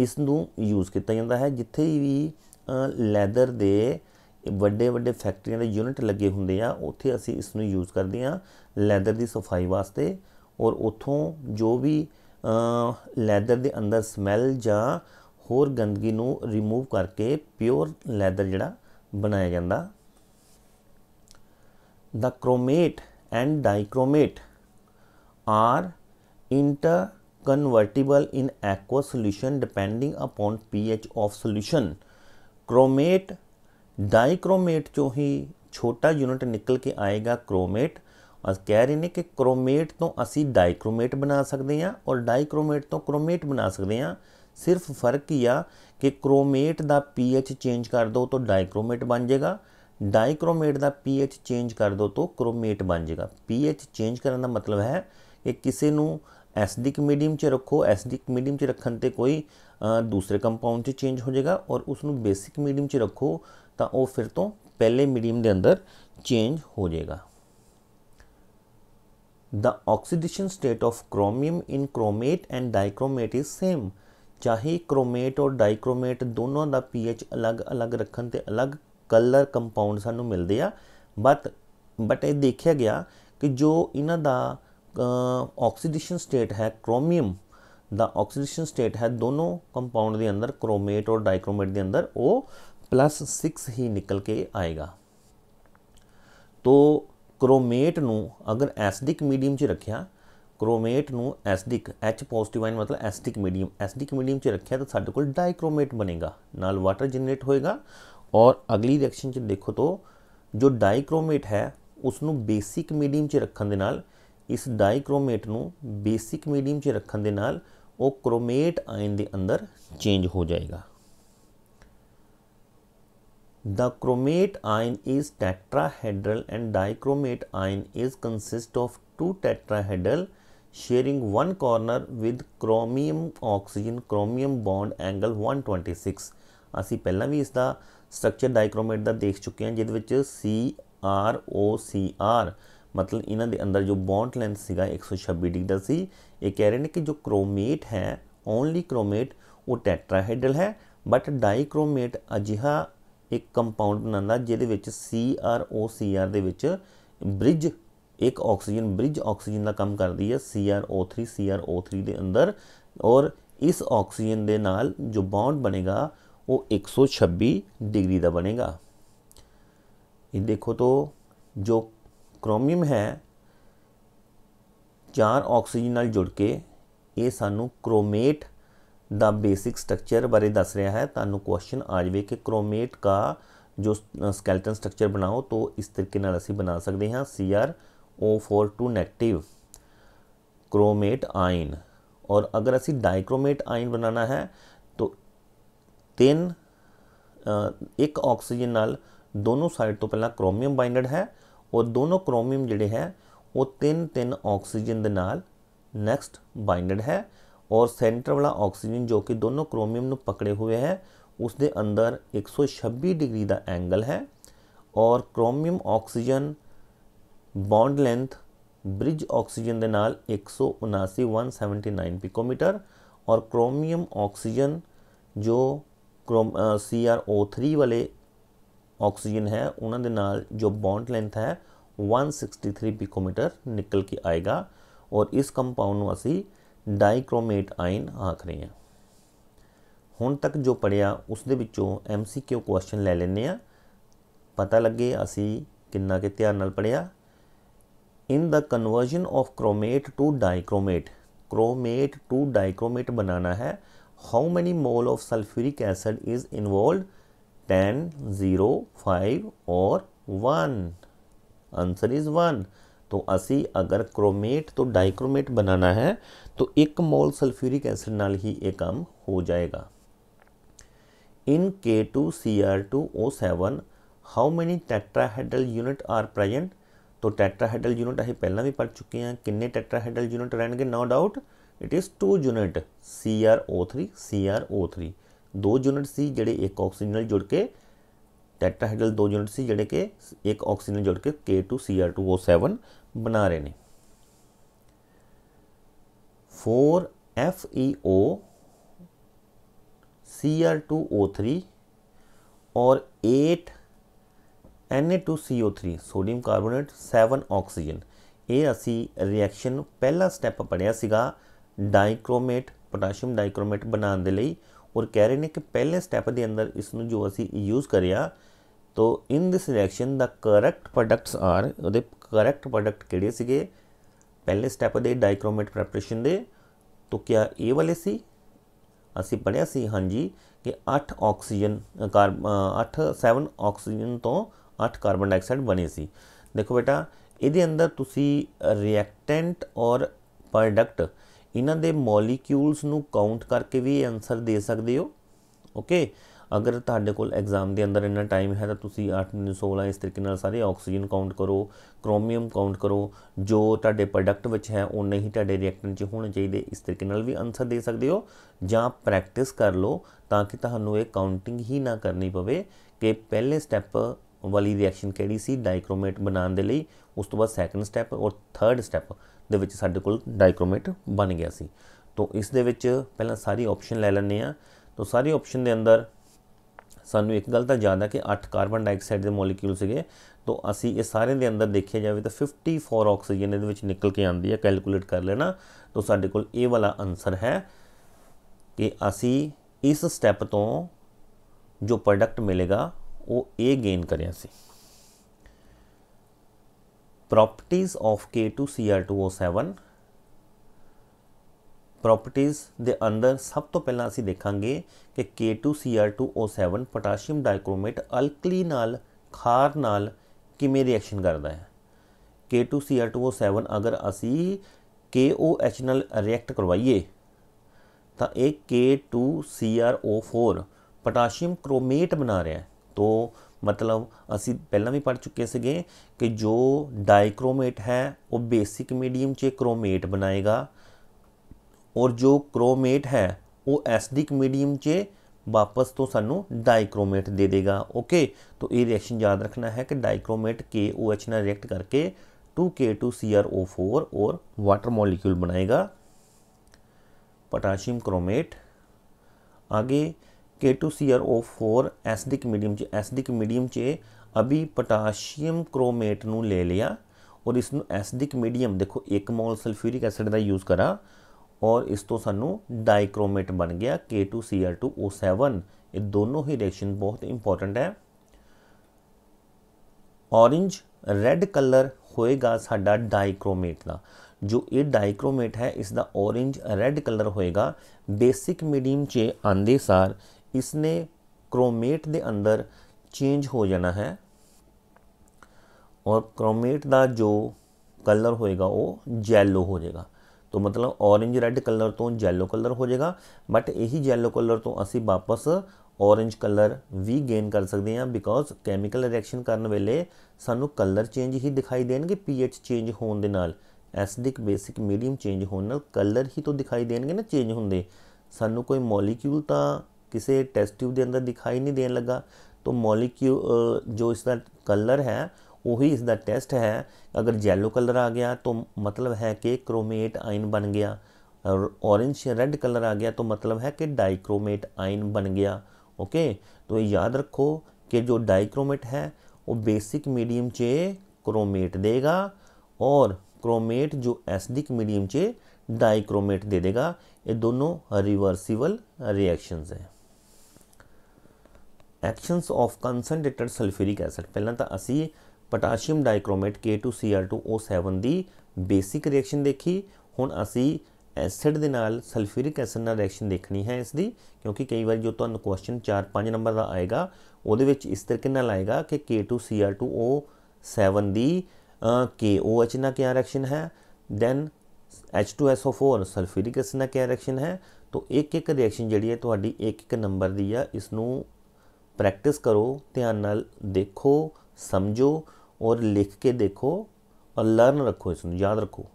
ਇਸ ਨੂੰ ਯੂਜ਼ ਕੀਤਾ ਜਾਂਦਾ ਹੈ ਜਿੱਥੇ ਵੀ ਲੈਦਰ ਦੇ ਵੱਡੇ ਵੱਡੇ ਫੈਕਟਰੀਆਂ ਦੇ ਯੂਨਿਟ ਲੱਗੇ ਹੁੰਦੇ ਆ ਉੱਥੇ ਅਸੀਂ ਇਸ ਨੂੰ ਯੂਜ਼ ਕਰਦੇ ਆ ਲੈਦਰ ਦੀ ਸਫਾਈ ਵਾਸਤੇ ਔਰ ਉਥੋਂ ਜੋ ਵੀ ਲੈਦਰ ਦੇ ਅੰਦਰ ਸਮੈਲ ਜਾਂ ਹੋਰ ਗੰਦਗੀ ਨੂੰ ਰਿਮੂਵ ਕਰਕੇ ਪਿਓਰ ਲੈਦਰ ਜਿਹੜਾ ਬਣਾਇਆ ਜਾਂਦਾ ਦਾ chromate and dichromate are interconvertible in aqua solution depending upon pH of solution chromate dichromate ਚੋਂ ਹੀ ਛੋਟਾ ਯੂਨਿਟ ਨਿਕਲ ਕੇ ਆਏਗਾ ਕ੍ਰੋਮੇਟ ਅਸ ਕਹਿ ਰਹੇ ਨੇ ਕਿ ਕ੍ਰੋਮੇਟ ਤੋਂ ਅਸੀਂ ਡਾਈਕ੍ਰੋਮੇਟ ਬਣਾ ਸਕਦੇ ਹਾਂ ਔਰ ਡਾਈਕ੍ਰੋਮੇਟ ਤੋਂ ਕ੍ਰੋਮੇਟ ਬਣਾ ਸਕਦੇ ਹਾਂ ਸਿਰਫ ਫਰਕ ਹੀ ਆ ਕਿ ਕ੍ਰੋਮੇਟ ਦਾ ਪੀਐਚ ਚੇਂਜ ਕਰ ਦੋ ਤਾਂ ਡਾਈਕ੍ਰੋਮੇਟ ਬਣ ਜਾਏਗਾ ਡਾਈਕ੍ਰੋਮੇਟ ਦਾ ਪੀਐਚ ਚੇਂਜ ਕਰ ਦੋ ਤਾਂ ਕ੍ਰੋਮੇਟ ਬਣ ਜਾਏਗਾ ਪੀਐਚ ਚੇਂਜ ਕਰਨ ਦਾ ਮਤਲਬ ਹੈ ਕਿ ਕਿਸੇ ਨੂੰ ਐਸਿਡਿਕ ਮੀਡੀਅਮ 'ਚ ਰੱਖੋ ਐਸਿਡਿਕ ਮੀਡੀਅਮ 'ਚ ਰੱਖਣ ਤੇ ਕੋਈ ਦੂਸਰੇ ਕੰਪਾਊਂਡ 'ਚ ਚੇਂਜ ਹੋ ਜਾਏਗਾ ਔਰ ਉਸ ਨੂੰ ਬੇਸਿਕ ਮੀਡੀਅਮ 'ਚ ਰੱਖੋ ਤਾਂ ਉਹ ਫਿਰ ਤੋਂ ਪਹਿਲੇ ਮੀਡੀਅਮ ਦੇ ਅੰਦਰ ਚੇਂਜ ਹੋ ਜਾਏਗਾ The oxidation state of chromium in chromate and dichromate is same. ਚਾਹੇ chromate ਔਰ dichromate ਦੋਨੋਂ ਦਾ pH ਅਲੱਗ-ਅਲੱਗ ਰੱਖਣ ਤੇ ਅਲੱਗ ਕਲਰ ਕੰਪਾਊਂਡ ਸਾਨੂੰ ਮਿਲਦੇ ਆ ਬਟ ਬਟ ਇਹ ਦੇਖਿਆ ਗਿਆ ਕਿ ਜੋ ਇਹਨਾਂ ਦਾ ਆਕਸੀਡੇਸ਼ਨ ਸਟੇਟ ਹੈ ਕ੍ਰੋਮੀਅਮ ਦਾ ਆਕਸੀਡੇਸ਼ਨ ਸਟੇਟ ਹੈ ਦੋਨੋਂ ਕੰਪਾਊਂਡ ਦੇ ਅੰਦਰ ਕ੍ਰੋਮੇਟ ਔਰ ਡਾਈਕ੍ਰੋਮੇਟ ਦੇ ਅੰਦਰ ਉਹ +6 ਹੀ ਨਿਕਲ ਕੇ ਆਏਗਾ ਤੋ ਕ੍ਰੋਮੇਟ ਨੂੰ ਅਗਰ ਐਸਿਡਿਕ ਮੀਡੀਅਮ 'ਚ ਰੱਖਿਆ ਕ੍ਰੋਮੇਟ ਨੂੰ ਐਸਿਡਿਕ H ਪੋਜ਼ਿਟਿਵ ਆਇਨ ਮਤਲਬ ਐਸਿਡਿਕ ਮੀਡੀਅਮ ਐਸਿਡਿਕ ਮੀਡੀਅਮ 'ਚ ਰੱਖਿਆ ਤਾਂ ਸਾਡੇ ਕੋਲ ਡਾਈਕ੍ਰੋਮੇਟ ਬਣੇਗਾ ਨਾਲ ਵਾਟਰ ਜਨਰੇਟ ਹੋਏਗਾ ਔਰ ਅਗਲੀ ਰਿਐਕਸ਼ਨ 'ਚ ਦੇਖੋ ਤੋਂ ਜੋ ਡਾਈਕ੍ਰੋਮੇਟ ਹੈ ਉਸ ਨੂੰ ਬੇਸਿਕ ਮੀਡੀਅਮ 'ਚ ਰੱਖਣ ਦੇ ਨਾਲ ਇਸ ਡਾਈਕ੍ਰੋਮੇਟ ਨੂੰ ਬੇਸਿਕ ਮੀਡੀਅਮ 'ਚ ਰੱਖਣ ਦੇ ਨਾਲ ਉਹ ਕ੍ਰੋਮੇਟ ਆਇਨ ਦੇ ਅੰਦਰ ਚੇਂਜ ਹੋ ਜਾਏਗਾ The chromate ion is tetrahedral and dichromate ion is consist of two tetrahedral sharing one corner with chromium oxygen chromium bond angle 126 ਅਸੀਂ ਪਹਿਲਾਂ ਵੀ ਇਸ ਦਾ ਸਟਰਕਚਰ ਡਾਈਕ੍ਰੋਮੇਟ ਦਾ ਦੇਖ ਚੁੱਕੇ ਹਾਂ ਜਿਹਦੇ ਵਿੱਚ C R O C R ਮਤਲਬ ਇਹਨਾਂ ਦੇ ਅੰਦਰ ਜੋ ਬੌਂਡ ਲੈਂਥ ਸੀਗਾ 126 ਡਿਗਰੀ ਦਾ ਸੀ ਇਹ ਕਹਿ ਰਹੇ ਨੇ ਕਿ ਜੋ ਕ੍ਰੋਮੇਟ ਹੈ ਓਨਲੀ ਕ੍ਰੋਮੇਟ ਉਹ ਟੈਟਰਾਹਾਈਡਲ ਹੈ ਬਟ ਡਾਈਕ੍ਰੋਮੇਟ ਅਜਿਹਾ ਇੱਕ ਕੰਪਾਊਂਡ ਬਣਾਉਂਦਾ ਜਿਹਦੇ ਵਿੱਚ CrOCr ਦੇ ਵਿੱਚ ਬ੍ਰਿਜ ਇੱਕ ਆਕਸੀਜਨ ਬ੍ਰਿਜ ਆਕਸੀਜਨ ਦਾ ਕੰਮ ਕਰਦੀ ਹੈ CrO3 CrO3 ਦੇ ਅੰਦਰ ਔਰ ਇਸ ਆਕਸੀਜਨ ਦੇ ਨਾਲ ਜੋ ਬੌਂਡ ਬਣੇਗਾ ਉਹ 126 ਡਿਗਰੀ ਦਾ ਬਣੇਗਾ ਇਹ ਦੇਖੋ ਤੋ ਜੋ ਕ੍ਰੋਮੀਅਮ ਹੈ ਚਾਰ ਆਕਸੀਜਨ ਨਾਲ ਜੁੜ ਕੇ ਇਹ ਸਾਨੂੰ ਕ੍ਰੋਮੇਟ द बेसिक स्ट्रक्चर बारे दस रहा है तू क्वेश्चन आ जाए कि क्रोमेट का जो स्कैल्टन स्ट्रक्चर बनाओ तो इस तरीके असी बना सकते हाँ C R O four two negative chromate ion और अगर असी डायक्रोमेट आयन बनाना है तो तीन एक ऑक्सीजन नाल दोनों साइड तो पहला क्रोमियम बाइंडड है और दोनों क्रोमियम जोड़े है वो तीन तीन ऑक्सीजन के नाल नैक्सट बाइंडड है ਔਰ ਸੈਂਟਰ ਵਾਲਾ ਆਕਸੀਜਨ ਜੋ ਕਿ ਦੋਨੋਂ ਕ੍ਰੋਮੀਅਮ ਨੂੰ ਪਕੜੇ ਹੋਏ ਹੈ ਉਸ ਦੇ ਅੰਦਰ 126 ਡਿਗਰੀ ਦਾ ਐਂਗਲ ਹੈ ਔਰ chromium oxygen bond length bridge oxygen ਦੇ ਨਾਲ 179 179 ਪਿਕੋਮੀਟਰ ਔਰ ਕ੍ਰੋਮੀਅਮ ਆਕਸੀਜਨ ਜੋ CrO3 ਵਾਲੇ ਆਕਸੀਜਨ ਹੈ ਉਹਨਾਂ ਦੇ ਨਾਲ ਜੋ ਬੌਂਡ ਲੈਂਥ ਹੈ 163 ਪਿਕੋਮੀਟਰ ਨਿਕਲ ਕੇ ਆਏਗਾ ਔਰ ਇਸ ਕੰਪਾਊਂਡ ਨੂੰ ਅਸੀਂ ਡਾਈਕ੍ਰੋਮੇਟ ਆਇਨ ਆਖ ਰਹੇ ਹਾਂ ਹੁਣ ਤੱਕ ਜੋ ਪੜਿਆ ਉਸ ਦੇ ਵਿੱਚੋਂ ਐਮਸੀਕਿਊ ਕੁਐਸਚਨ ਲੈ ਲੈਨੇ ਆ ਪਤਾ ਲੱਗੇ ਅਸੀਂ ਕਿੰਨਾ ਕਿ ਧਿਆਨ ਨਾਲ ਪੜਿਆ in the conversion of chromate to dichromate chromate to dichromate ਬਣਾਉਣਾ ਹੈ how many mole of sulphuric acid is involved 10 0 5 ਔਰ 1 ਆਨਸਰ ਇਜ਼ 1 तो असी अगर क्रोमेट तो डाइक्रोमेट बनाना है तो एक मोल सल्फ्यूरिक एसिड नाल ही ये काम हो जाएगा in K two C R two O seven how many tetrahedral unit are present तो टैट्राहैडल यूनिट अं पहला भी पढ़ चुके हैं किन्ने टैट्राहैडल यूनिट रहने no doubt it is two unit C R O three C R O three दो unit से जोड़े एक ऑक्सीजन जुड़ के ਟੈਟਰਾਹੈਡਰਲ ਦੋ ਯੂਨਿਟ ਸੀ ਜਿਹੜੇ ਕਿ ਇੱਕ ਆਕਸੀਜਨ ਜੋੜ ਕੇ K2Cr2O7 ਬਣਾ ਰਹੇ ਨੇ 4FeO Cr2O3 ਔਰ 8 Na2CO3 ਸੋਡੀਅਮ ਕਾਰਬੋਨੇਟ 7 ਆਕਸੀਜਨ ਇਹ ਅਸੀਂ ਰਿਐਕਸ਼ਨ ਪਹਿਲਾ ਸਟੈਪ ਪੜਿਆ ਸੀਗਾ ਡਾਈਕ੍ਰੋਮੇਟ ਪੋਟਾਸ਼ੀਅਮ ਡਾਈਕ੍ਰੋਮੇਟ ਬਣਾਉਣ ਦੇ ਲਈ ਔਰ ਕਹਿ ਰਹੇ ਨੇ ਕਿ ਪਹਿਲੇ ਸਟੈਪ ਦੇ ਅੰਦਰ ਇਸ ਨੂੰ ਜੋ ਅਸੀਂ ਯੂਜ਼ ਕਰਿਆ ਤੋ in this selection the correct products are ਉਹਦੇ ਕਰੈਕਟ ਪ੍ਰੋਡਕਟ ਕਿਹੜੇ ਸੀਗੇ ਪਹਿਲੇ ਸਟੈਪ ਦੇ ਡਾਈਕ੍ਰੋਮੇਟ ਪ੍ਰੈਪਰੇਸ਼ਨ ਦੇ ਤੋ ਕਿਆ ਇਹ ਵਾਲੇ ਸੀ ਅਸੀਂ ਪੜਿਆ ਸੀ ਹਾਂਜੀ ਕਿ 8 ਆਕਸੀਜਨ 8 7 ਆਕਸੀਜਨ ਤੋਂ 8 ਕਾਰਬਨ ਡਾਈਆਕਸਾਈਡ ਬਣੇ ਸੀ ਦੇਖੋ ਬੇਟਾ ਇਹਦੇ ਅੰਦਰ ਤੁਸੀਂ ਰਿਐਕਟੈਂਟ ਔਰ ਪ੍ਰੋਡਕਟ ਇਹਨਾਂ ਦੇ ਮੋਲੀਕਿਊਲਸ ਨੂੰ ਕਾਊਂਟ ਕਰਕੇ ਵੀ ਆਨਸਰ ਦੇ ਸਕਦੇ ਹੋ ਓਕੇ ਅਗਰ ਤੁਹਾਡੇ ਕੋਲ ਐਗਜ਼ਾਮ ਦੇ ਅੰਦਰ ਇੰਨਾ ਟਾਈਮ ਹੈ ਤਾਂ ਤੁਸੀਂ 8 ਨੂੰ 16 ਇਸ ਤਰੀਕੇ ਨਾਲ ਸਾਰੇ ਆਕਸੀਜਨ ਕਾਊਂਟ ਕਰੋ ਕ੍ਰੋਮੀਅਮ ਕਾਊਂਟ ਕਰੋ ਜੋ ਤੁਹਾਡੇ ਪ੍ਰੋਡਕਟ ਵਿੱਚ ਹੈ ਉਹ ਨਹੀਂ ਤੁਹਾਡੇ ਰਿਐਕਟੈਂਟ 'ਚ ਹੋਣੇ ਚਾਹੀਦੇ ਇਸ ਤਰੀਕੇ ਨਾਲ ਵੀ ਆਨਸਰ ਦੇ ਸਕਦੇ ਹੋ ਜਾਂ ਪ੍ਰੈਕਟਿਸ ਕਰ ਲਓ ਤਾਂ ਕਿ ਤੁਹਾਨੂੰ ਇਹ ਕਾਊਂਟਿੰਗ ਹੀ ਨਾ ਕਰਨੀ ਪਵੇ ਕਿ ਪਹਿਲੇ ਸਟੈਪ ਵਾਲੀ ਰਿਐਕਸ਼ਨ ਕਿਹੜੀ ਸੀ ਡਾਈਕ੍ਰੋਮੇਟ ਬਣਾਉਣ ਦੇ ਲਈ ਉਸ ਤੋਂ ਬਾਅਦ ਸੈਕੰਡ ਸਟੈਪ ਔਰ ਥਰਡ ਸਟੈਪ ਦੇ ਵਿੱਚ ਸਾਡੇ ਕੋਲ ਡਾਈਕ੍ਰੋਮੇਟ ਬਣ ਗਿਆ ਸੀ ਤੋਂ ਇਸ ਦੇ ਵਿੱਚ ਪਹਿਲਾਂ ਸਾਰੀ ਆਪਸ਼ਨ ਲੈ ਲੈਣੇ ਆ ਤੋਂ ਸਾਰੀ ਆਪਸ਼ਨ ਦੇ ਅੰਦਰ ਸਾਨੂੰ ਇੱਕ ਗੱਲ ਤਾਂ ਯਾਦ ਆ ਕਿ 8 ਕਾਰਬਨ ਡਾਈਆਕਸਾਈਡ ਦੇ ਮੋਲੀਕਿਊਲ ਸੀਗੇ ਤੋਂ ਅਸੀਂ ਇਹ ਸਾਰੇ ਦੇ ਅੰਦਰ ਦੇਖਿਆ ਜਾਵੇ ਤਾਂ 54 ਆਕਸੀਜਨ ਇਹਦੇ ਵਿੱਚ ਨਿਕਲ ਕੇ ਆਉਂਦੀ ਹੈ ਕੈਲਕੂਲੇਟ ਕਰ ਲੈਣਾ ਤੋਂ ਸਾਡੇ ਕੋਲ ਇਹ ਵਾਲਾ ਆਨਸਰ ਹੈ ਕਿ ਅਸੀਂ ਇਸ ਸਟੈਪ ਤੋਂ ਜੋ ਪ੍ਰੋਡਕਟ ਮਿਲੇਗਾ ਉਹ ਇਹ ਗੇਨ ਕਰਿਆ ਸੀ ਪ੍ਰੋਪਰਟੀਆਂ ਆਫ K2CR2O7 ਪ੍ਰੋਪਰਟੀਜ਼ ਦੇ ਅੰਦਰ ਸਭ ਤੋਂ ਪਹਿਲਾਂ ਅਸੀਂ ਦੇਖਾਂਗੇ ਕਿ K2Cr2O7 ਪੋਟਾਸ਼ੀਅਮ ਡਾਈਕ੍ਰੋਮੇਟ ਅਲਕਲੀ ਨਾਲ ਖਾਰ ਨਾਲ ਕਿਵੇਂ ਰਿਐਕਸ਼ਨ ਕਰਦਾ ਹੈ K2Cr2O7 ਅਗਰ ਅਸੀਂ KOH ਨਾਲ ਰਿਐਕਟ ਕਰਵਾਈਏ ਤਾਂ ਇਹ K2CrO4 ਪੋਟਾਸ਼ੀਅਮ ਕ੍ਰੋਮੇਟ ਬਣਾ ਰਿਹਾ ਹੈ ਤੋਂ ਮਤਲਬ ਅਸੀਂ ਪਹਿਲਾਂ ਵੀ ਪੜ ਚੁੱਕੇ ਸੀਗੇ ਕਿ ਜੋ ਡਾਈਕ੍ਰੋਮੇਟ ਹੈ ਉਹ ਬੇਸਿਕ ਮੀਡੀਅਮ 'ਚ ਕ੍ਰੋਮੇਟ ਬਣਾਏਗਾ और जो क्रोमेट है वो एसडिक मीडियम 'ਚ ਵਾਪਸ ਤੋਂ ਸਾਨੂੰ ਡਾਈਕ੍ਰੋਮੇਟ ਦੇ ਦੇਗਾ ਓਕੇ तो ये रिएक्शन याद रखना है कि डाइक्रोमेट के ओ एच ना रिएक्ट करके two K two C R O four और वाटर मॉलिक्यूल बनाएगा पोटाशियम क्रोमेट आगे K two C R O four acidic medium च एसिडिक मीडियम च अभी पोटाशियम क्रोमेट न ले लिया और ਇਸ एसडिक मीडियम देखो एक 1 ਮੋਲ एसिड का यूज़ करा ਔਰ ਇਸ ਤੋਂ ਸਾਨੂੰ ਡਾਈਕ੍ਰੋਮੇਟ ਬਣ ਗਿਆ K2Cl2O7 ਇਹ ਦੋਨੋਂ ਹੀ ਰਿਐਕਸ਼ਨ ਬਹੁਤ ਇੰਪੋਰਟੈਂਟ ਹੈ ਔਰੇਂਜ ਰੈੱਡ ਕਲਰ ਹੋਏਗਾ ਸਾਡਾ ਡਾਈਕ੍ਰੋਮੇਟ ਦਾ ਜੋ ਇਹ ਡਾਈਕ੍ਰੋਮੇਟ ਹੈ ਇਸ ਦਾ ਔਰੇਂਜ ਰੈੱਡ ਕਲਰ ਹੋਏਗਾ ਬੇਸਿਕ ਮੀਡੀਅਮ 'ਚ ਆਂਦੇ ਸਾਰ ਇਸ ਨੇ ਕ੍ਰੋਮੇਟ ਦੇ ਅੰਦਰ ਚੇਂਜ ਹੋ ਜਾਣਾ ਹੈ ਔਰ ਕ੍ਰੋਮੇਟ ਦਾ ਜੋ ਕਲਰ ਹੋਏਗਾ ਉਹ ਜੈਲੋ ਹੋ ਜਾਏਗਾ ਤੋਂ ਮਤਲਬ ਔਰੇਂਜ ਰੈੱਡ ਕਲਰ ਤੋਂ ਜੈਲੋ ਕਲਰ ਹੋ ਜਾਏਗਾ ਬਟ ਇਹੀ ਜੈਲੋ ਕਲਰ ਤੋਂ ਅਸੀਂ ਵਾਪਸ ਔਰੇਂਜ ਕਲਰ ਵੀ ਗੇਨ ਕਰ ਸਕਦੇ ਹਾਂ ਬਿਕੋਜ਼ ਕੈਮੀਕਲ ਰਿਐਕਸ਼ਨ ਕਰਨ ਵੇਲੇ ਸਾਨੂੰ ਕਲਰ ਚੇਂਜ ਹੀ ਦਿਖਾਈ ਦੇਣਗੇ ਪੀਐਚ ਚੇਂਜ ਹੋਣ ਦੇ ਨਾਲ ਐਸਿਡਿਕ ਬੇਸਿਕ ਮੀਡੀਅਮ ਚੇਂਜ ਹੋਣ ਨਾਲ ਕਲਰ ਹੀ ਤੋਂ ਦਿਖਾਈ ਦੇਣਗੇ ਨਾ ਚੇਂਜ ਹੁੰਦੇ ਸਾਨੂੰ ਕੋਈ ਮੋਲੀਕਿਊਲ ਤਾਂ ਕਿਸੇ ਟੈਸਟ ਟਿਊਬ ਦੇ ਅੰਦਰ ਦਿਖਾਈ ਨਹੀਂ ਦੇਣ ਲੱਗਾ ਤੋ ਮੋਲੀਕਿਊਲ ਜੋ ਇਸ ਦਾ ਕਲਰ ਹੈ वही इसका टेस्ट है अगर येलो कलर आ गया तो मतलब है कि क्रोमेट आयन बन गया और ऑरेंज या रेड कलर आ गया तो मतलब है कि डाइक्रोमेट आयन बन गया ओके तो याद रखो कि जो डाइक्रोमेट है वो बेसिक मीडियम चे क्रोमेट देगा और क्रोमेट जो एसिडिक मीडियम चे डाइक्रोमेट दे देगा ये दोनों रिवर्सिबल रिएक्शंस हैं actions of concentrated sulphuric acid पहला तो असी ਪੋਟਾਸ਼ੀਅਮ ਡਾਈਕ੍ਰੋਮੇਟ K2Cl2O7 ਦੀ ਬੇਸਿਕ ਰਿਐਕਸ਼ਨ ਦੇਖੀ ਹੁਣ ਅਸੀਂ ਐਸਿਡ ਦੇ ਨਾਲ ਸਲਫਿਊਰਿਕ ਐਸਿਡ ਨਾਲ ਰਿਐਕਸ਼ਨ ਦੇਖਣੀ ਹੈ ਇਸ ਦੀ ਕਿਉਂਕਿ ਕਈ ਵਾਰ ਜੋ ਤੁਹਾਨੂੰ ਕੁਐਸਚਨ 4-5 ਨੰਬਰ ਦਾ ਆਏਗਾ ਉਹਦੇ ਵਿੱਚ ਇਸ ਤਰ੍ਹਾਂ ਨਾਲ ਆਏਗਾ ਕਿ K2Cl2O7 ਦੀ KOH ਨਾਲ ਕੀ ਰਿਐਕਸ਼ਨ ਹੈ ਦੈਨ H2SO4 ਸਲਫਿਊਰਿਕ ਐਸਿਡ ਨਾਲ ਕੀ ਰਿਐਕਸ਼ਨ ਹੈ ਤੋਂ ਇੱਕ ਇੱਕ ਰਿਐਕਸ਼ਨ ਜਿਹੜੀ ਹੈ ਤੁਹਾਡੀ ਇੱਕ ਇੱਕ ਨੰਬਰ ਦੀ ਆ ਇਸ ਨੂੰ ਪ੍ਰੈਕਟਿਸ ਕਰੋ ਧਿਆਨ ਨਾਲ ਦੇਖੋ समझो और लिख के देखो और लर्न रखो इस याद रखो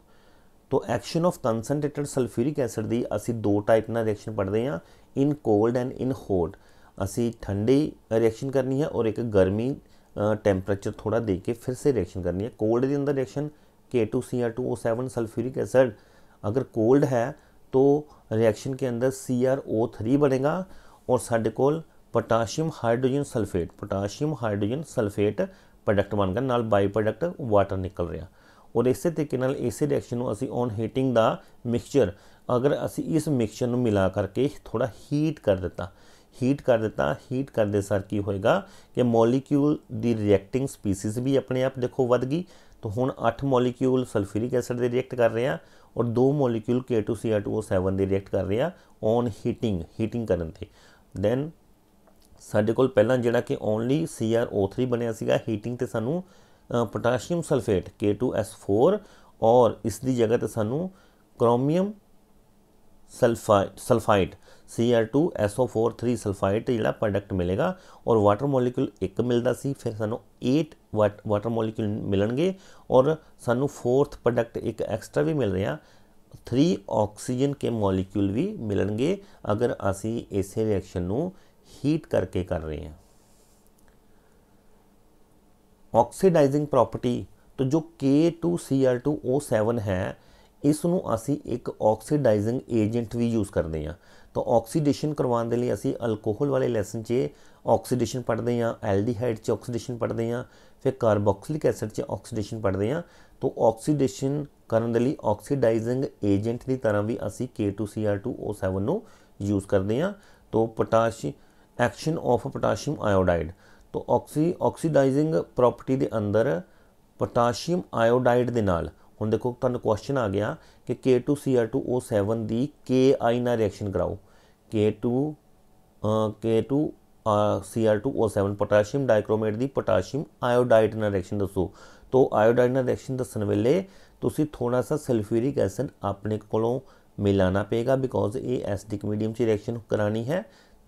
तो action of concentrated sulphuric acid की असी दो टाइप ना रिएक्शन पढ़ते हैं इन कोल्ड एंड इन होट असी ठंडी रिएक्शन करनी है और एक गर्मी टैंपरेचर थोड़ा दे के फिर से रिएक्शन करनी है कोल्ड तो के अंदर रिएक्शन के two C R two O seven sulphuric acid अगर कोल्ड है तो रिएक्शन के अंदर सी आर ओ थ्री बनेगा और साढ़े कोल potassium hydrogen sulphate potassium hydrogen sulphate product ਬਣ ਗਿਆ ਨਾਲ ਬਾਈ ਪ੍ਰੋਡਕਟ ਵਾਟਰ ਨਿਕਲ ਰਿਹਾ ਔਰ ਇਸੇ ਤਰੀਕੇ ਨਾਲ ਇਸੇ ਰਿਐਕਸ਼ਨ ਨੂੰ ਅਸੀਂ ਔਨ ਹੀਟਿੰਗ ਦਾ ਮਿਕਸਚਰ ਅਗਰ ਅਸੀਂ ਇਸ ਮਿਕਸਚਰ ਨੂੰ ਮਿਲਾ ਕਰਕੇ ਥੋੜਾ ਹੀਟ ਕਰ ਦਿੱਤਾ ਹੀਟ ਕਰ ਦਿੱਤਾ ਹੀਟ ਕਰਦੇ ਸਰ ਕੀ ਹੋਏਗਾ ਕਿ ਮੋਲੀਕਿਊਲ ਦੀ ਰਿਐਕਟਿੰਗ ਸਪੀਸੀਜ਼ ਵੀ ਆਪਣੇ ਆਪ ਦੇਖੋ ਵੱਧ ਗਈ ਤਾਂ ਹੁਣ 8 ਮੋਲੀਕਿਊਲ ਸਲਫਿਊਰਿਕ ਐਸਿਡ ਦੇ ਰਿਐਕਟ ਕਰ ਰਹੇ ਆ ਔਰ 2 ਮੋਲੀਕਿਊਲ K2CR2O7 ਦੇ ਰਿਐਕਟ ਕਰ ਰਹੇ ਆ ਔਨ ਹੀਟਿੰਗ ਹੀਟਿੰਗ ਕਰਨ ਤੇ ਦੈਨ ਸਾਡੇ ਕੋਲ ਪਹਿਲਾਂ ਜਿਹੜਾ ਕਿ ਓਨਲੀ CrO3 ਬਣਿਆ ਸੀਗਾ ਹੀਟਿੰਗ ਤੇ ਸਾਨੂੰ ਪੋਟਾਸ਼ੀਅਮ ਸਲਫੇਟ K2S4 ਔਰ ਇਸ ਦੀ ਜਗ੍ਹਾ ਤੇ ਸਾਨੂੰ chromium sulphide sulphide Cr2SO43 sulphide ਜਿਹੜਾ ਪ੍ਰੋਡਕਟ ਮਿਲੇਗਾ ਔਰ ਵਾਟਰ ਮੋਲੀਕਿਊਲ ਇੱਕ ਮਿਲਦਾ ਸੀ ਫਿਰ ਸਾਨੂੰ 8 ਵਾਟਰ ਮੋਲੀਕਿਊਲ ਮਿਲਣਗੇ ਔਰ ਸਾਨੂੰ ਫੋਰਥ ਪ੍ਰੋਡਕਟ ਇੱਕ ਐਕਸਟਰਾ ਵੀ ਮਿਲ ਰਿਹਾ 3 ਆਕਸੀਜਨ ਕੇ ਮੋਲੀਕਿਊਲ ਵੀ ਮਿਲਣਗੇ ਅਗਰ ਅਸੀਂ ਇਸੇ ਰਿਐਕਸ਼ਨ ਨੂੰ ਹੀਟ ਕਰਕੇ ਕਰ ਰਹੇ हैं ਆਕਸੀਡਾਈਜ਼ਿੰਗ ਪ੍ਰੋਪਰਟੀ ਤੋਂ ਜੋ K2Cl2O7 ਹੈ ਇਸ ਨੂੰ ਅਸੀਂ ਇੱਕ ਆਕਸੀਡਾਈਜ਼ਿੰਗ ਏਜੰਟ ਵੀ ਯੂਜ਼ ਕਰਦੇ ਹਾਂ ਤਾਂ ਆਕਸੀਡੇਸ਼ਨ ਕਰਵਾਉਣ ਦੇ ਲਈ ਅਸੀਂ ਅਲਕੋਹਲ ਵਾਲੇ ਲੈਸਨ 'ਚ ਆਕਸੀਡੇਸ਼ਨ ਪੜ੍ਹਦੇ ਹਾਂ ਐਲਡੀਹਾਈਡ 'ਚ ਆਕਸੀਡੇਸ਼ਨ ਪੜ੍ਹਦੇ ਹਾਂ ਫਿਰ ਕਾਰਬੋਕਸਿਲਿਕ ਐਸਿਡ 'ਚ ਆਕਸੀਡੇਸ਼ਨ ਪੜ੍ਹਦੇ ਹਾਂ ਤਾਂ ਆਕਸੀਡੇਸ਼ਨ ਕਰਨ ਦੇ ਲਈ ਆਕਸੀਡਾਈਜ਼ਿੰਗ ਏਜੰਟ ਦੀ ਤਰ੍ਹਾਂ ਵੀ ਅਸੀਂ K2Cr2O7 ਨੂੰ ਯੂਜ਼ ਕਰਦੇ ਹਾਂ ਤਾਂ potash action of potassium iodide ਤੋਂ ਆਕਸੀ ਆਕਸੀਡਾਈਜ਼ਿੰਗ ਪ੍ਰੋਪਰਟੀ ਦੇ ਅੰਦਰ ਪੋਟਾਸ਼ੀਅਮ ਆਇਓਡਾਈਡ ਦੇ ਨਾਲ ਹੁਣ ਦੇਖੋ ਤੁਹਾਨੂੰ ਕੁਐਸਚਨ ਆ ਗਿਆ ਕਿ K2Cr2O7 ਦੀ KI ਨਾਲ ਰਿਐਕਸ਼ਨ ਕਰਾਓ K2 K2 Cr2O7 potassium dichromate ਦੀ ਪੋਟਾਸ਼ੀਅਮ ਆਇਓਡਾਈਡ ਨਾਲ ਰਿਐਕਸ਼ਨ ਦੱਸੋ ਤੋਂ ਆਇਓਡਾਈਡ ਨਾਲ ਰਿਐਕਸ਼ਨ ਦੱਸਣ ਵੇਲੇ ਤੁਸੀਂ ਥੋੜਾ ਸਾ ਸਲਫਿਊਰਿਕ ਐਸਿਡ ਆਪਣੇ ਕੋਲੋਂ ਮਿਲਾਣਾ ਪਏਗਾ ਬਿਕੋਜ਼ ਇਹ ਐਸਿਡਿਕ ਮੀਡੀਅਮ 'ਚ ਰਿਐਕਸ਼ਨ ਕਰਾਣੀ ਹੈ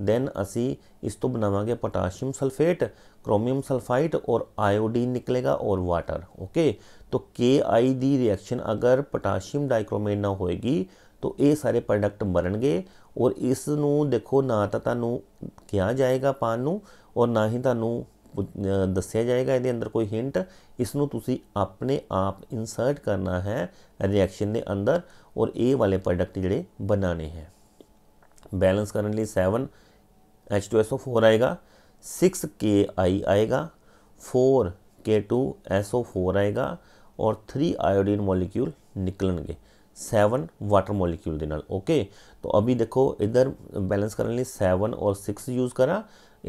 ਦੈਨ ਅਸੀਂ ਇਸ ਤੋਂ ਬਣਾਵਾਂਗੇ ਪੋਟਾਸ਼ੀਅਮ ਸਲਫੇਟ ਕ੍ਰੋਮੀਅਮ ਸਲਫਾਈਡ ਔਰ ਆਇਓਡੀਨ ਨਿਕਲੇਗਾ ਔਰ ਵਾਟਰ ਓਕੇ ਤੋ KI ਦੀ ਰਿਐਕਸ਼ਨ ਅਗਰ ਪੋਟਾਸ਼ੀਅਮ ਡਾਈਕ੍ਰੋਮੇਟ ਨਾ ਹੋਏਗੀ ਤੋ ਇਹ ਸਾਰੇ ਪ੍ਰੋਡਕਟ ਬਣਨਗੇ ਔਰ ਇਸ ਨੂੰ ਦੇਖੋ ਨਾ ਤਾਂ ਤੁਹਾਨੂੰ ਕਿਹਾ ਜਾਏਗਾ ਪਾਣ ਨੂੰ ਔਰ ਨਾ ਹੀ ਤੁਹਾਨੂੰ ਦੱਸਿਆ ਜਾਏਗਾ ਇਹਦੇ ਅੰਦਰ ਕੋਈ ਹਿੰਟ ਇਸ ਨੂੰ ਤੁਸੀਂ ਆਪਣੇ ਆਪ ਇਨਸਰਟ ਕਰਨਾ ਹੈ ਰਿਐਕਸ਼ਨ ਦੇ ਅੰਦਰ ਔਰ ਇਹ ਵਾਲੇ ਪ੍ਰੋਡਕਟ ਜਿਹੜੇ ਬਣਾਣੇ ਹੈ ਬੈਲੈਂਸ ਕਰਨ ਲਈ 7 H two S O four आएगा सिक्स के आई आएगा four K two S O four आएगा और थ्री आयोडीन मॉलिक्यूल गए सैवन वाटर मॉलिक्यूल के नाल ओके तो अभी देखो इधर बैलेंस करने लिए सैवन और सिक्स यूज़ करा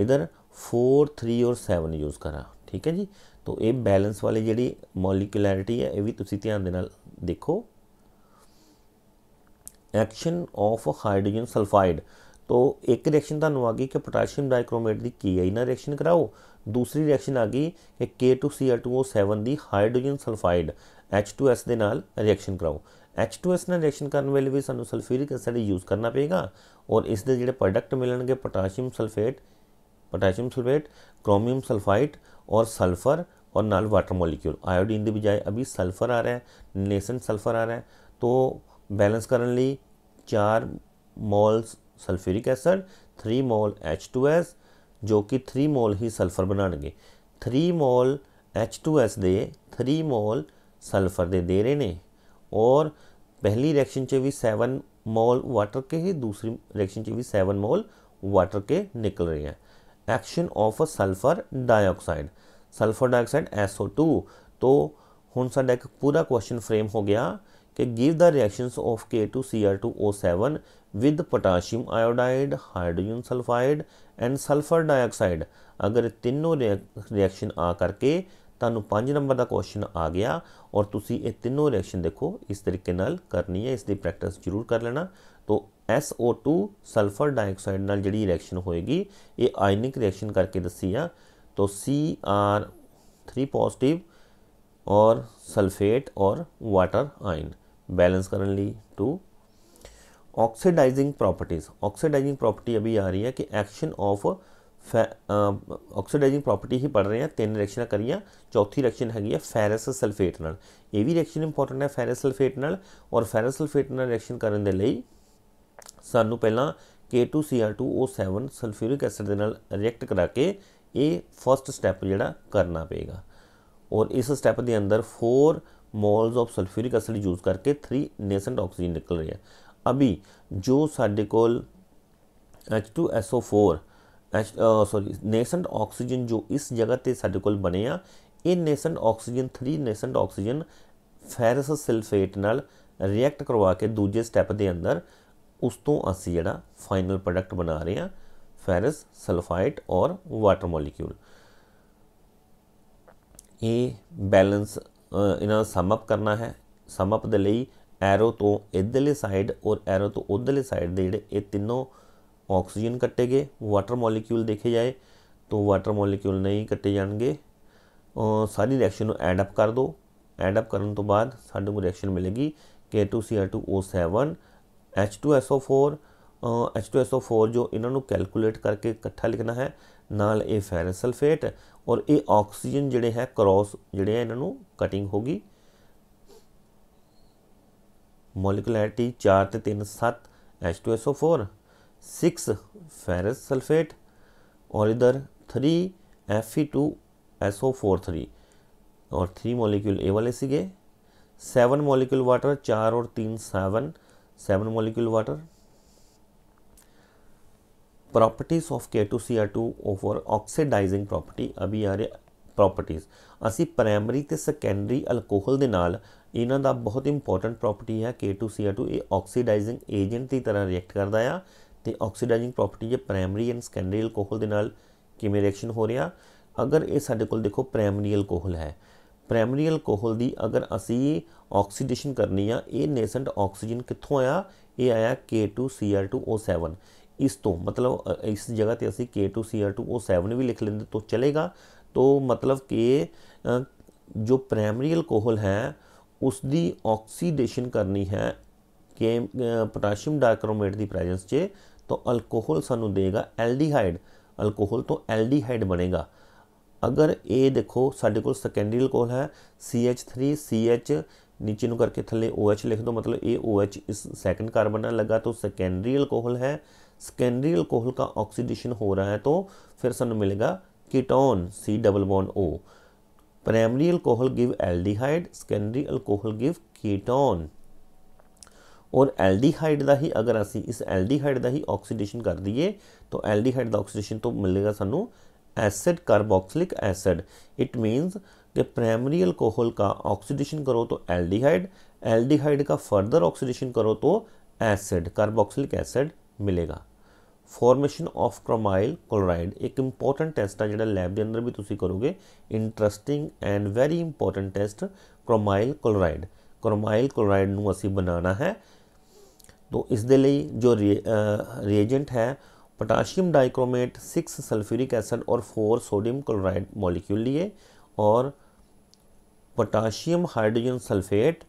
इधर फोर थ्री और सैवन यूज़ करा ठीक है जी तो ये बैलेंस वाली जी ਮੋਲੀਕੂਲੈਰਿਟੀ है ये भी तुम ध्यान दे ਨਾਲ ਦੇਖੋ ਐਕਸ਼ਨ ਆਫ ਹਾਈਡਰੋਜਨ ਤੋ ਇੱਕ ਰਿਐਕਸ਼ਨ ਤੁਹਾਨੂੰ ਆ ਗਈ ਕਿ ਪੋਟਾਸ਼ੀਅਮ ਡਾਈਕ੍ਰੋਮੇਟ ਦੀ ਕੀ ਹੈ ਇਹਨਾਂ ਰਿਐਕਸ਼ਨ ਕਰਾਓ ਦੂਸਰੀ ਰਿਐਕਸ਼ਨ ਆ ਗਈ ਕਿ K2Cl2O7 ਦੀ ਹਾਈਡਰੋਜਨ ਸਲਫਾਈਡ H2S ਦੇ ਨਾਲ ਰਿਐਕਸ਼ਨ ਕਰਾਓ H2S ਨਾਲ ਰਿਐਕਸ਼ਨ ਕਰਨ ਵੇਲੇ ਵੀ ਸਾਨੂੰ ਸਲਫਿਊਰਿਕ ਐਸਿਡ ਯੂਜ਼ ਕਰਨਾ ਪਏਗਾ ਔਰ ਇਸ ਦੇ ਜਿਹੜੇ ਪ੍ਰੋਡਕਟ ਮਿਲਣਗੇ potassium sulphate potassium sulphate chromium sulphite ਔਰ ਸਲਫਰ ਔਰ ਨਾਲ ਵਾਟਰ ਮੋਲੀਕਿਊਲ ਆਇਓਡੀਨ ਦੇ ਬਜਾਏ ਅਭੀ ਸਲਫਰ ਆ ਰਿਹਾ ਹੈ ਨੇਸਨ ਸਲਫਰ ਆ ਰਿਹਾ ਹੈ ਤੋ ਬੈਲੈਂਸ ਕਰਨ ਲਈ 4 moles sulphuric acid three mole H two S जो कि थ्री मोल ही सल्फर बनाने बनाएंगे three mole H two S दे थ्री मोल सल्फर दे दे रहे ने और पहली रिएक्शन से भी सैवन मोल वाटर के ही दूसरी रिएक्शन से भी सैवन मोल वाटर के निकल रहे हैं action of sulphur dioxide sulphur dioxide S O two तो हूँ साढ़ा एक पूरा क्वेश्चन फ्रेम हो गया ਕਿ give the reactions of K2Cr2O7 with potassium iodide hydrogen sulphide and sulphur dioxide ਅਗਰ ਤਿੰਨੋਂ ਰਿਐਕਸ਼ਨ ਆ ਕਰਕੇ ਤੁਹਾਨੂੰ 5 ਨੰਬਰ ਦਾ ਕੁਐਸਚਨ ਆ ਗਿਆ ਔਰ ਤੁਸੀਂ ਇਹ ਤਿੰਨੋਂ ਰਿਐਕਸ਼ਨ ਦੇਖੋ ਇਸ ਤਰੀਕੇ ਨਾਲ ਕਰਨੀ ਹੈ ਇਸ ਦੀ ਪ੍ਰੈਕਟਿਸ ਜ਼ਰੂਰ ਕਰ ਲੈਣਾ ਤੋਂ SO2 ਸਲਫਰ ਡਾਈਆਕਸਾਈਡ ਨਾਲ ਜਿਹੜੀ ਰਿਐਕਸ਼ਨ ਹੋਏਗੀ ਇਹ ਆਇਨਿਕ ਰਿਐਕਸ਼ਨ ਕਰਕੇ ਦੱਸੀ ਆ ਤੋਂ Cr3 ਪੋਜ਼ਿਟਿਵ ਔਰ ਸਲਫੇਟ ਔਰ ਵਾਟਰ ਆਇਨ ਬੈਲੈਂਸ ਕਰਨ ਲਈ to oxidising properties oxidising property ਅਭੀ ਆ ਰਹੀ ਹੈ ਕਿ ਐਕਸ਼ਨ ਆਫ ਆਕਸੀਡਾਈਜ਼ਿੰਗ ਪ੍ਰੋਪਰਟੀ ਹੀ ਪੜ ਰਹੇ ਆ ਤਿੰਨ ਰਿਐਕਸ਼ਨਾਂ ਕਰੀਆਂ ਚੌਥੀ ਰਿਐਕਸ਼ਨ ਹੈਗੀ ਆ ਫੈਰਸ ਸਲਫੇਟ ਨਾਲ ਇਹ ਵੀ ਰਿਐਕਸ਼ਨ ਇੰਪੋਰਟੈਂਟ ਹੈ ਫੈਰਸ ਸਲਫੇਟ ਨਾਲ ਔਰ ਫੈਰਸ ਸਲਫੇਟ ਨਾਲ ਰਿਐਕਸ਼ਨ ਕਰਨ ਦੇ ਲਈ ਸਾਨੂੰ ਪਹਿਲਾਂ K2Cr2O7 ਸਲਫਿਊਰਿਕ ਐਸਿਡ ਦੇ ਨਾਲ ਰਿਐਕਟ ਕਰਾ ਕੇ ਇਹ ਫਰਸਟ ਸਟੈਪ ਜਿਹੜਾ ਕਰਨਾ ਪਏਗਾ ਔਰ ਇਸ ਸਟੈਪ ਦੇ ਅੰਦਰ 4 moles of sulphuric acid use ਕਰਕੇ 3 ਨੇਸੈਂਟ ਆਕਸੀਜਨ ਨਿਕਲ ਰਿਹਾ ਅਭੀ ਜੋ ਸਾਡੇ ਕੋਲ H2SO4 ਸੌਰੀ ਨੇਸੈਂਟ ਆਕਸੀਜਨ ਜੋ ਇਸ ਜਗ੍ਹਾ ਤੇ ਸਾਡੇ ਕੋਲ ਬਣੇ ਆ ਇਹ nascent oxygen 3 nascent oxygen ferrous sulphate ਨਾਲ ਰਿਐਕਟ ਕਰਵਾ ਕੇ ਦੂਜੇ ਸਟੈਪ ਦੇ ਅੰਦਰ ਉਸ ਤੋਂ ਅਸੀਂ ਜਿਹੜਾ ਫਾਈਨਲ ਪ੍ਰੋਡਕਟ ਬਣਾ ਰਹੇ ਆ ਫੈਰਸ ਸਲਫਾਈਟ ਔਰ ਵਾਟਰ ਮੋਲੀਕਿਊਲ ਇਹ ਬੈਲੈਂਸ इन्हों समअप करना है समअप के लिए एरो तो इधरले साइड और एरो तो उधरली साइड के जोड़े ये तीनों ऑक्सीजन कट्टे गए वाटर मोलीक्यूल देखे जाए तो वाटर मोलीक्यूल नहीं कट्टे जाएंगे सारी रिएक्शन एडअप कर दो एडअप कर बाद रिएक्शन मिलेगी K two C R two O seven H two S O four H two S O four जो इन्हों कैलकुलेट करके कट्ठा लिखना है ਨਾਲ ਇਹ ਫੈਰਸ ਸਲਫੇਟ ਔਰ ਇਹ ਆਕਸੀਜਨ ਜਿਹੜੇ ਹੈ ਕ੍ਰਾਸ ਜਿਹੜੇ ਇਹਨਾਂ ਨੂੰ ਕਟਿੰਗ ਹੋਗੀ ਮੋਲੀਕੂਲੈਰਿਟੀ 4 ਤੇ 3 7 H2SO4 6 ferrous sulfate और इधर 3 Fe2SO43 और थ्री मॉलिक्यूल ए वाले सीगे सेवन मॉलिक्यूल वाटर चार और तीन seven seven molecule water properties of K2Cr2 over oxidizing property ਅਭੀ ਆ ਰਿਹਾ ਪ੍ਰੋਪਰਟੀਆਂ ਅਸੀਂ ਪ੍ਰਾਇਮਰੀ ਤੇ ਸੈਕੰਡਰੀ ਅਲਕੋਹਲ ਦੇ ਨਾਲ ਇਹਨਾਂ ਦਾ ਬਹੁਤ ਇੰਪੋਰਟੈਂਟ ਪ੍ਰਾਪਰਟੀ ਹੈ K2Cr2 ਇਹ ਆਕਸੀਡਾਈਜ਼ਿੰਗ ਏਜੰਟ ਦੀ ਤਰ੍ਹਾਂ ਰਿਐਕਟ ਕਰਦਾ ਆ ਤੇ ਆਕਸੀਡਾਈਜ਼ਿੰਗ ਪ੍ਰਾਪਰਟੀ ਜੇ ਪ੍ਰਾਇਮਰੀ ਐਂਡ ਸੈਕੰਡਰੀ ਅਲਕੋਹਲ ਦੇ ਨਾਲ ਕਿਵੇਂ ਰਿਐਕਸ਼ਨ ਹੋ ਰਿਹਾ ਅਗਰ ਇਹ ਸਾਡੇ ਕੋਲ ਦੇਖੋ ਪ੍ਰਾਇਮਰੀ ਅਲਕੋਹਲ ਹੈ ਪ੍ਰਾਇਮਰੀ ਅਲਕੋਹਲ ਦੀ ਅਗਰ ਅਸੀਂ ਆਕਸੀਡੇਸ਼ਨ ਕਰਨੀ ਆ ਇਹ ਨੇਸੈਂਟ ਆਕਸੀਜਨ ਕਿੱਥੋਂ ਆਇਆ ਇਹ ਆਇਆ K2Cr2O7 ਇਸ ਤੋਂ ਮਤਲਬ ਇਸ ਜਗ੍ਹਾ ਤੇ ਅਸੀਂ K2Cl2O7 ਵੀ ਲਿਖ ਲੈਂਦੇ ਤਾਂ ਚਲੇਗਾ ਤੋਂ ਮਤਲਬ ਕਿ ਜੋ ਪ੍ਰਾਇਮਰੀ ਅਲਕੋਹਲ ਹੈ ਉਸ ਦੀ ਆਕਸੀਡੇਸ਼ਨ ਕਰਨੀ ਹੈ ਕਿ ਪੋਟਾਸ਼ੀਅਮ ਡਾਈਕ੍ਰੋਮੇਟ ਦੀ ਪ੍ਰੈਜੈਂਸ 'ਚ ਤਾਂ ਅਲਕੋਹਲ ਸਾਨੂੰ ਦੇਗਾ ਐਲਡੀਹਾਈਡ ਅਲਕੋਹਲ ਤੋਂ ਐਲਡੀਹਾਈਡ ਬਣੇਗਾ ਅਗਰ ਇਹ ਦੇਖੋ ਸਾਡੇ ਕੋਲ ਸੈਕੰਡਰੀ ਅਲਕੋਹਲ ਹੈ CH3 CH ਨੀਚੇ ਨੂੰ ਕਰਕੇ ਥੱਲੇ OH ਲਿਖ ਦੋ ਮਤਲਬ ਇਹ OH ਇਸ ਸੈਕੰਡ ਕਾਰਬਨ ਨਾਲ ਲੱਗਾ ਤਾਂ ਸੈਕੰਡਰੀ ਅਲਕੋਹਲ ਹੈ सेकेंडरी अल्कोहल का ऑक्सीडेशन हो रहा है तो फिर सन मिलेगा ketone C double one O primary alcohol give aldehyde secondary alcohol give ketone और एल्डिहाइड का ही अगर असी इस एल्डिहाइड का ही ऑक्सीडेशन कर दिए तो एल्डिहाइड का ऑक्सीडेशन तो मिलेगा ਸਾਨੂੰ acid carboxylic acid it means कि प्राइमरी अल्कोहल का ऑक्सीडेशन करो तो एल्डिहाइड एल्डिहाइड का फर्दर ऑक्सीडेशन करो तो एसिड कार्बोक्सिलिक एसिड मिलेगा फॉर्मेशन ऑफ क्रोमाइल क्लोराइड एक इंपोर्टेंट टेस्ट है जो लैब के अंदर भी तुम करोगे interesting and very important test chromyl chloride chromyl chloride में असी बनाना है तो इस दे जो रिए रिएजेंट है potassium dichromate six sulphuric acid और फोर सोडियम क्लोराइड मॉलिक्यूल लिए और potassium hydrogen sulphate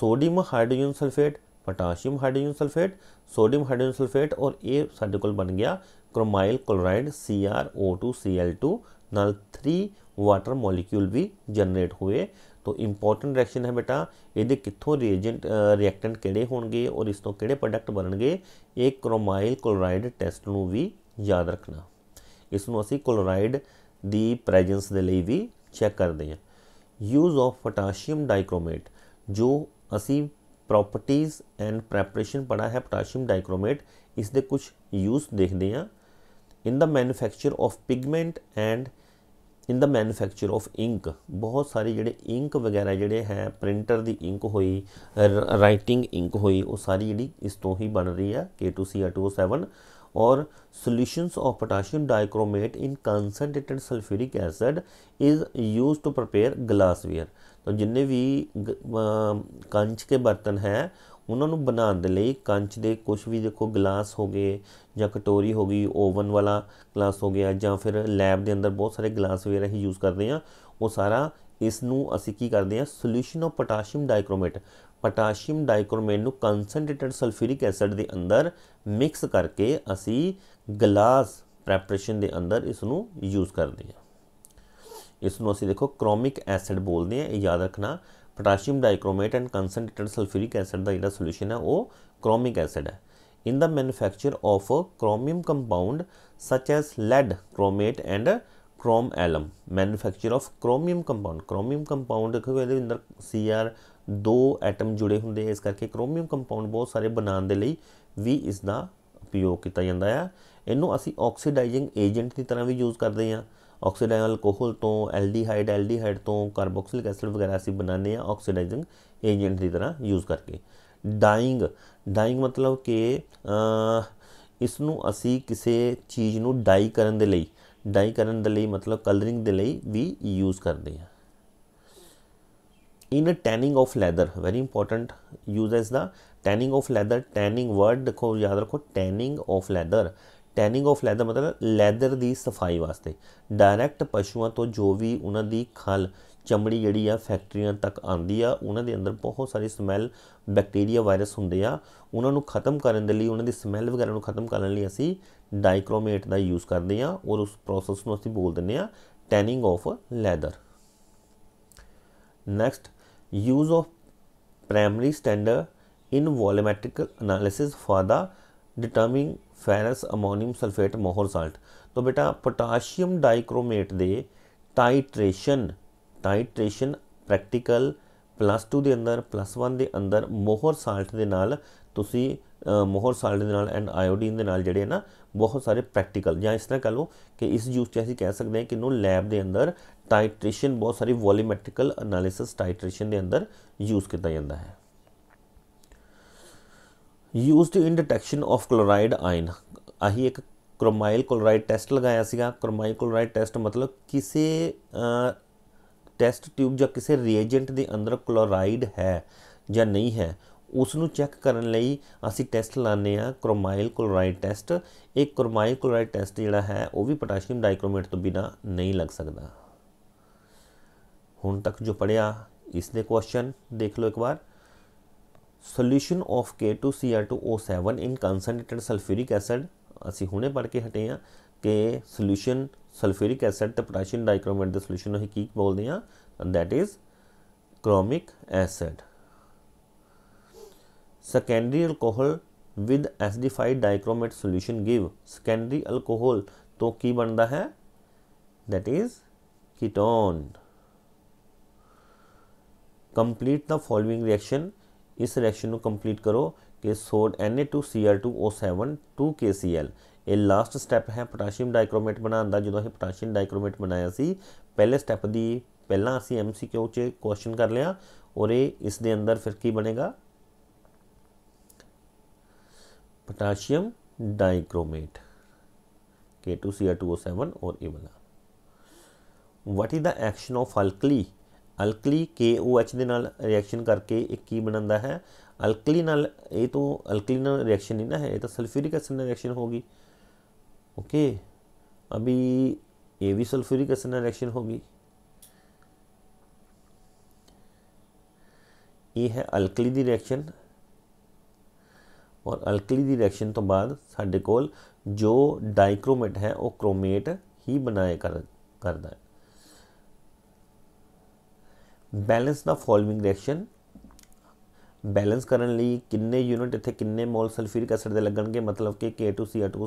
sodium hydrogen sulphate potassium hydrogen sulphate sodium hydrogen sulphate ਔਰ ਇਹ ਸਾਡੇ ਕੋਲ ਬਣ ਗਿਆ ਕ੍ਰੋਮਾਈਲ ਕਲੋਰਾਈਡ CrO2Cl2 ਨਾਲ 3 ਵਾਟਰ ਮੋਲੀਕਿਊਲ ਵੀ ਜਨਰੇਟ ਹੋਏ ਤੋ ਇੰਪੋਰਟੈਂਟ ਰਿਐਕਸ਼ਨ ਹੈ ਬੇਟਾ ਇਹਦੇ ਕਿੱਥੋਂ ਰੀਏਜੈਂਟ ਰਿਐਕਟੈਂਟ ਕਿਹੜੇ ਹੋਣਗੇ ਔਰ ਇਸ ਤੋਂ ਕਿਹੜੇ ਪ੍ਰੋਡਕਟ ਬਣਨਗੇ ਇਹ ਕ੍ਰੋਮਾਈਲ ਕਲੋਰਾਈਡ ਟੈਸਟ ਨੂੰ ਵੀ ਯਾਦ ਰੱਖਣਾ ਇਸ ਨੂੰ ਅਸੀਂ ਕਲੋਰਾਈਡ ਦੀ ਪ੍ਰੈਜੈਂਸ ਦੇ ਲਈ ਵੀ ਚੈੱਕ ਕਰਦੇ ਹਾਂ ਯੂਜ਼ ਆਫ ਪੋਟਾਸ਼ੀਅਮ ਡਾਈਕ੍ਰੋਮੇਟ ਜੋ ਅਸੀਂ प्रॉपर्टीज़ एंड प्रैपरेशन पढ़ा है पोटाशियम डाइक्रोमेट इसके कुछ यूज देखते हैं in the manufacture of pigment and in the manufacture of ink बहुत सारे जोड़े इंक वगैरह जोड़े है प्रिंटर की इंक हुई राइटिंग इंक हुई वो सारी जी इस तो ही बन रही है K two C R two seven और solutions of potassium dichromate in concentrated sulphuric acid is use to prepare glassware ਤਾਂ ਜਿੰਨੇ ਵੀ ਕੰਚ ਕੇ ਬਰਤਨ ਹੈ ਉਹਨਾਂ ਨੂੰ ਬਣਾਉਣ ਦੇ ਲਈ ਕੰਚ ਦੇ ਕੁਝ ਵੀ ਦੇਖੋ ਗਲਾਸ ਹੋ ਗਏ ਜਾਂ ਕਟੋਰੀ ਹੋ ਗਈ ਓਵਨ ਵਾਲਾ ਗਲਾਸ ਹੋ ਗਿਆ ਜਾਂ ਫਿਰ ਲੈਬ ਦੇ ਅੰਦਰ ਬਹੁਤ ਸਾਰੇ ਗਲਾਸ ਵਗੈਰਾ ਹੀ ਯੂਜ਼ ਕਰਦੇ ਆ ਉਹ ਸਾਰਾ ਇਸ ਨੂੰ ਅਸੀਂ ਕੀ ਕਰਦੇ ਆ solution of potassium dichromate potassium dichromate ਨੂੰ ਕਨਸੈਂਟ੍ਰੇਟਡ ਸਲਫਿਊਰਿਕ ਐਸਿਡ ਦੇ ਅੰਦਰ ਮਿਕਸ ਕਰਕੇ ਅਸੀਂ ਗਲਾਸ ਪ੍ਰੈਪਰੇਸ਼ਨ ਦੇ ਅੰਦਰ ਇਸ ਨੂੰ ਯੂਜ਼ ਕਰਦੇ ਆ ਇਸ ਨੂੰ ਅਸੀਂ ਦੇਖੋ ਕ੍ਰੋਮਿਕ ਐਸਿਡ ਬੋਲਦੇ ਆ ਇਹ ਯਾਦ ਰੱਖਣਾ potassium dichromate and concentrated sulphuric acid ਦਾ ਜਿਹੜਾ ਸੋਲੂਸ਼ਨ ਹੈ ਉਹ ਕ੍ਰੋਮਿਕ ਐਸਿਡ ਹੈ in the manufacture of a compound such as lead chromate and chrome alum manufacture of of compound compound compound ਦੇਖੋ ਇਹਦੇ ਅੰਦਰ Cr ਦੋ ਐਟਮ ਜੁੜੇ ਹੁੰਦੇ ਆ ਇਸ ਕਰਕੇ chromium ਕੰਪਾਊਂਡ ਬਹੁਤ ਸਾਰੇ ਬਣਾਉਣ ਦੇ ਲਈ ਵੀ ਇਸ ਦਾ ਉਪਯੋਗ ਕੀਤਾ ਜਾਂਦਾ ਆ ਇਹਨੂੰ ਅਸੀਂ ਆਕਸੀਡਾਈਜ਼ਿੰਗ ਏਜੰਟ ਦੀ ਤਰ੍ਹਾਂ ਵੀ ਯੂਜ਼ ਕਰਦੇ ਆ ਆਕਸੀਡਾਈਨ ਅਲਕੋਹਲ ਤੋਂ ਐਲਡੀਹਾਈਡ ਐਲਡੀਹਾਈਡ ਤੋਂ ਕਾਰਬੋਕਸਿਲਿਕ ਐਸਿਡ ਵਗੈਰਾ ਅਸੀਂ ਬਣਾਉਂਦੇ ਆ ਆਕਸੀਡਾਈਜ਼ਿੰਗ ਏਜੰਟ ਦੀ ਤਰ੍ਹਾਂ ਯੂਜ਼ ਕਰਕੇ ਡਾਈਂਗ ਡਾਈਂਗ ਮਤਲਬ ਕਿ ਇਸ ਨੂੰ ਅਸੀਂ ਕਿਸੇ ਚੀਜ਼ ਨੂੰ ਡਾਈ ਕਰਨ ਦੇ ਲਈ ਡਾਈ ਕਰਨ ਦੇ ਲਈ ਮਤਲਬ ਕਲਰਿੰਗ ਦੇ ਲਈ ਵੀ ਯੂਜ਼ ਕਰਦੇ ਆ in tanning of leather very important use as the tanning of leather tanning word ਦੇਖੋ ਯਾਦ ਰੱਖੋ tanning of leather tanning of leather ਮਤਲਬ ਲੈਦਰ ਦੀ ਸਫਾਈ ਵਾਸਤੇ ਡਾਇਰੈਕਟ ਪਸ਼ੂਆਂ ਤੋਂ ਜੋ ਵੀ ਉਹਨਾਂ ਦੀ ਖਲ ਚਮੜੀ ਜਿਹੜੀ ਆ ਫੈਕਟਰੀਆਂ ਤੱਕ ਆਉਂਦੀ ਆ ਉਹਨਾਂ ਦੇ ਅੰਦਰ ਬਹੁਤ ਸਾਰੀ ਸਮੈਲ ਬੈਕਟੀਰੀਆ ਵਾਇਰਸ ਹੁੰਦੇ ਆ ਉਹਨਾਂ ਨੂੰ ਖਤਮ ਕਰਨ ਦੇ ਲਈ ਉਹਨਾਂ ਦੀ ਸਮੈਲ ਵਗੈਰਾ ਨੂੰ ਖਤਮ ਕਰਨ ਲਈ ਅਸੀਂ ਡਾਈਕ੍ਰੋਮੇਟ ਦਾ ਯੂਜ਼ ਕਰਦੇ ਆ ਔਰ ਉਸ ਪ੍ਰੋਸੈਸ ਨੂੰ ਅਸੀਂ ਬੋਲ ਦਿੰਦੇ ਆ tanning of leather next use of primary standard in volumetric analysis for the determining ferrous ammonium sulphate Mohr salt तो बेटा ਪੋਟਾਸ਼ੀਅਮ डाइक्रोमेट ਦੇ ਟਾਈਟ੍ਰੇਸ਼ਨ ਟਾਈਟ੍ਰੇਸ਼ਨ ਪ੍ਰੈਕਟੀਕਲ ਪਲੱਸ 2 ਦੇ ਅੰਦਰ ਪਲੱਸ 1 ਦੇ ਅੰਦਰ ਮੋਹਰ ਸਾਲਟ ਦੇ ਨਾਲ ਤੁਸੀਂ ਮੋਹਰ ਸਾਲਟ ਦੇ ਨਾਲ ਐਂਡ ਆਇਓਡੀਨ ਦੇ ਨਾਲ ਜਿਹੜੇ ਨਾ ਬਹੁਤ ਸਾਰੇ ਪ੍ਰੈਕਟੀਕਲ ਜਾਂ ਇਸ ਤਰ੍ਹਾਂ ਕਹ ਲਓ ਕਿ ਇਸ ਜੂਸ ਤੇ ਅਸੀਂ ਕਹਿ ਸਕਦੇ ਹਾਂ ਕਿ ਨੂੰ ਲੈਬ ਦੇ ਅੰਦਰ ਟਾਈਟ੍ਰੇਸ਼ਨ ਬਹੁਤ ਸਾਰੀ ਵੋਲੂਮੈਟ੍ਰਿਕਲ ਅਨਾਲਿਸਿਸ ਟਾਈਟ੍ਰੇਸ਼ਨ ਦੇ ਅੰਦਰ ਯੂਜ਼ ਕੀਤਾ ਜਾਂਦਾ ਹੈ used in detection of chloride ion ਆਹੀ ਇੱਕ ਕ੍ਰੋਮਾਈਲ ਕਲੋਰਾਈਡ ਟੈਸਟ ਲਗਾਇਆ ਸੀਗਾ ਕ੍ਰੋਮਾਈਲ ਕਲੋਰਾਈਡ ਟੈਸਟ ਮਤਲਬ ਕਿਸੇ ਟੈਸਟ ਟਿਊਬ ਜਾਂ ਕਿਸੇ ਰੀਏਜੈਂਟ ਦੇ ਅੰਦਰ ਕਲੋਰਾਈਡ ਹੈ ਜਾਂ ਨਹੀਂ ਹੈ ਉਸ ਨੂੰ ਚੈੱਕ ਕਰਨ ਲਈ ਅਸੀਂ ਟੈਸਟ ਲਾਣੇ ਆ ਕ੍ਰੋਮਾਈਲ ਕਲੋਰਾਈਡ ਟੈਸਟ ਇਹ ਕ੍ਰੋਮਾਈਲ ਕਲੋਰਾਈਡ ਟੈਸਟ ਜਿਹੜਾ ਹੈ ਉਹ ਵੀ ਪੋਟਾਸ਼ੀਅਮ ਡਾਈਕ੍ਰੋਮੇਟ ਤੋਂ ਬਿਨਾ ਨਹੀਂ ਲੱਗ ਸਕਦਾ ਹੁਣ ਤੱਕ ਜੋ ਪੜਿਆ ਇਸ ਦੇ ਕੁਐਸਚਨ ਦੇਖ ਲਓ ਇੱਕ ਵਾਰ solution of K2Cl2O7 in concentrated sulphuric acid ਅਸੀਂ ਹੁਣੇ ਪੜ ਕੇ ਹਟੇ ਆ ਕਿ ਸੋਲੂਸ਼ਨ ਸਲਫਿਊਰਿਕ ਐਸਿਡ ਤੇ ਪੋਟਾਸ਼ੀਅਮ ਡਾਈਕ੍ਰੋਮੇਟ ਦੇ ਸੋਲੂਸ਼ਨ ਨੂੰ ਕੀ ਬੋਲਦੇ ਆ that is chromic acid secondary alcohol with acidified dichromate solution give secondary alcohol तो की बनता है that is ketone complete the following reaction ਇਸ ਰਿਐਕਸ਼ਨ ਨੂੰ ਕੰਪਲੀਟ ਕਰੋ ਕਿ ਸੋਡ Na2Cl2O7 2KCl ਇਹ ਲਾਸਟ ਸਟੈਪ ਹੈ ਪੋਟਾਸ਼ੀਅਮ ਡਾਈਕ੍ਰੋਮੇਟ ਬਣਾਉਣ ਦਾ ਜਦੋਂ ਅਸੀਂ ਪੋਟਾਸ਼ੀਅਮ ਡਾਈਕ੍ਰੋਮੇਟ ਬਣਾਇਆ ਸੀ ਪਹਿਲੇ ਸਟੈਪ ਦੀ ਪਹਿਲਾਂ ਅਸੀਂ MCQ 'ਚ ਕੁਐਸਚਨ ਕਰ ਲਿਆ ਔਰ ਇਹ ਇਸ ਦੇ ਅੰਦਰ ਫਿਰ ਕੀ ਬਣੇਗਾ ਪੋਟਾਸ਼ੀਅਮ ਡਾਈਕ੍ਰੋਮੇਟ K2Cl2O7 ਔਰ ਇਹ ਵਾਲਾ what is the action of alkali alkali KOH ਦੇ ਨਾਲ ਰਿਐਕਸ਼ਨ ਕਰਕੇ ਇੱਕ ਕੀ ਬਣਦਾ ਹੈ ਅਲਕਲੀ ਨਾਲ ਇਹ ਤੋਂ ਅਲਕਲੀ ਨਾਲ ਰਿਐਕਸ਼ਨ ਨਹੀਂ ਨਾ ਹੈ ਇਹ ਤਾਂ ਸਲਫਿਊਰਿਕ ਐਸਿਡ ਨਾਲ ਰਿਐਕਸ਼ਨ ਹੋਗੀ ਓਕੇ ਅਭੀ ਇਹ ਵੀ ਸਲਫਿਊਰਿਕ ਐਸਿਡ ਨਾਲ ਰਿਐਕਸ਼ਨ ਹੋਗੀ ਇਹ ਹੈ ਅਲਕਲੀ ਦੀ ਰਿਐਕਸ਼ਨ ਔਰ ਅਲਕਲੀ ਦੀ ਰਿਐਕਸ਼ਨ ਤੋਂ ਬਾਅਦ ਸਾਡੇ ਕੋਲ ਜੋ ਡਾਈਕ੍ਰੋਮੇਟ ਹੈ ਉਹ ਕ੍ਰੋਮੇਟ ਹੀ ਬਣਾਏ ਕਰਦਾ ਹੈ balance the following reaction balance ਕਰਨ ਲਈ ਕਿੰਨੇ ਯੂਨਿਟ ਇੱਥੇ ਕਿੰਨੇ ਮੋਲ ਸਲਫਿਊਰਿਕ ਐਸਿਡ ਦੇ ਲੱਗਣਗੇ ਮਤਲਬ ਕਿ 7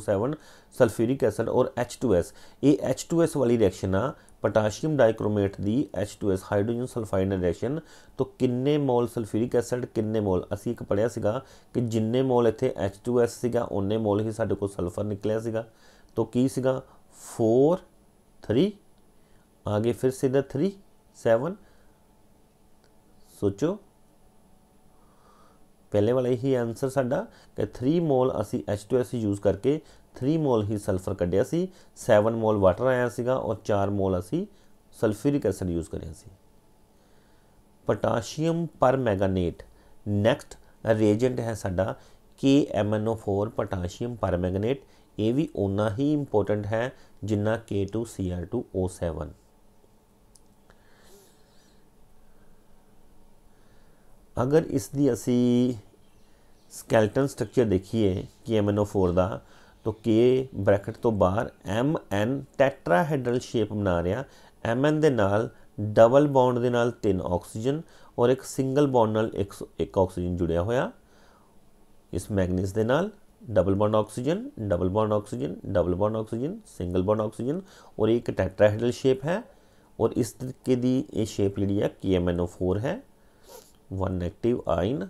ਸਲਫਿਊਰਿਕ ਐਸਿਡ ਔਰ H2S ਇਹ H2S ਵਾਲੀ ਰਿਐਕਸ਼ਨ ਆ ਪੋਟਾਸ਼ੀਅਮ ਡਾਈਕ੍ਰੋਮੇਟ ਦੀ H2S ਹਾਈਡਰੋਜਨ ਸਲਫਾਈਡ ਰਿਐਕਸ਼ਨ ਤੋਂ ਕਿੰਨੇ ਮੋਲ ਸਲਫਿਊਰਿਕ ਐਸਿਡ ਕਿੰਨੇ ਮੋਲ ਅਸੀਂ ਇੱਕ ਪੜਿਆ ਸੀਗਾ ਕਿ ਜਿੰਨੇ ਮੋਲ ਇੱਥੇ H2S ਸੀਗਾ ਉਹਨੇ ਮੋਲ ਹੀ ਸਾਡੇ ਕੋਲ ਸਲਫਰ ਨਿਕਲਿਆ ਸੀਗਾ ਤੋਂ ਕੀ ਸੀਗਾ 4 3 ਆਗੇ ਫਿਰ ਸਿੱਧਾ 3 7 ਸੋਚੋ ਪਹਿਲੇ ਵਾਲਾ ਹੀ ਆਨਸਰ ਸਾਡਾ ਕਿ 3 ਮੋਲ ਅਸੀਂ H2S ਯੂਜ਼ ਕਰਕੇ 3 ਮੋਲ ਹੀ ਸਲਫਰ ਕੱਢਿਆ ਸੀ 7 ਮੋਲ ਵਾਟਰ ਆਇਆ ਸੀਗਾ ਔਰ 4 ਮੋਲ ਅਸੀਂ ਸਲਫਿਊਰਿਕ ਐਸਿਡ ਯੂਜ਼ ਕਰਿਆ ਸੀ potassium permanganate next reagent ਹੈ ਸਾਡਾ KMnO4 ਪੋਟਾਸ਼ੀਅਮ ਪਰ ਮੈਗਨੇਟ ਇਹ ਵੀ ਉਨਾ ਹੀ ਇੰਪੋਰਟੈਂਟ ਹੈ ਜਿੰਨਾ K2Cr2O7 ਅਗਰ ਇਸ ਦੀ ਅਸੀਂ ਸਕੈਲਟਨ ਸਟਰਕਚਰ ਦੇਖੀਏ ਕਿ MnO4 ਦਾ ਤਾਂ K ਬ੍ਰੈਕਟ ਤੋਂ ਬਾਹਰ Mn ਟੈਟਰਾਹੈਡਰਲ ਸ਼ੇਪ ਬਣਾ ਰਿਹਾ Mn ਦੇ ਨਾਲ ਡਬਲ ਬੌਂਡ ਦੇ ਨਾਲ ਤਿੰਨ ਆਕਸੀਜਨ ਔਰ ਇੱਕ ਸਿੰਗਲ ਬੌਂਡ ਨਾਲ ਇੱਕ ਇੱਕ ਆਕਸੀਜਨ ਜੁੜਿਆ ਹੋਇਆ ਇਸ ਮੈਗਨੀਸ ਦੇ ਨਾਲ double bond oxygen double bond oxygen double bond oxygen single bond oxygen ਔਰ ਇੱਕ ਟੈਟਰਾਹੈਡਰਲ ਸ਼ੇਪ ਹੈ ਔਰ ਇਸ ਤਰੀਕੇ ਦੀ ਇਹ ਸ਼ੇਪ ਲਈ ਹੈ KMnO4 ਹੈ ਵਨ ਨੈਗੇਟਿਵ ਆਇਨ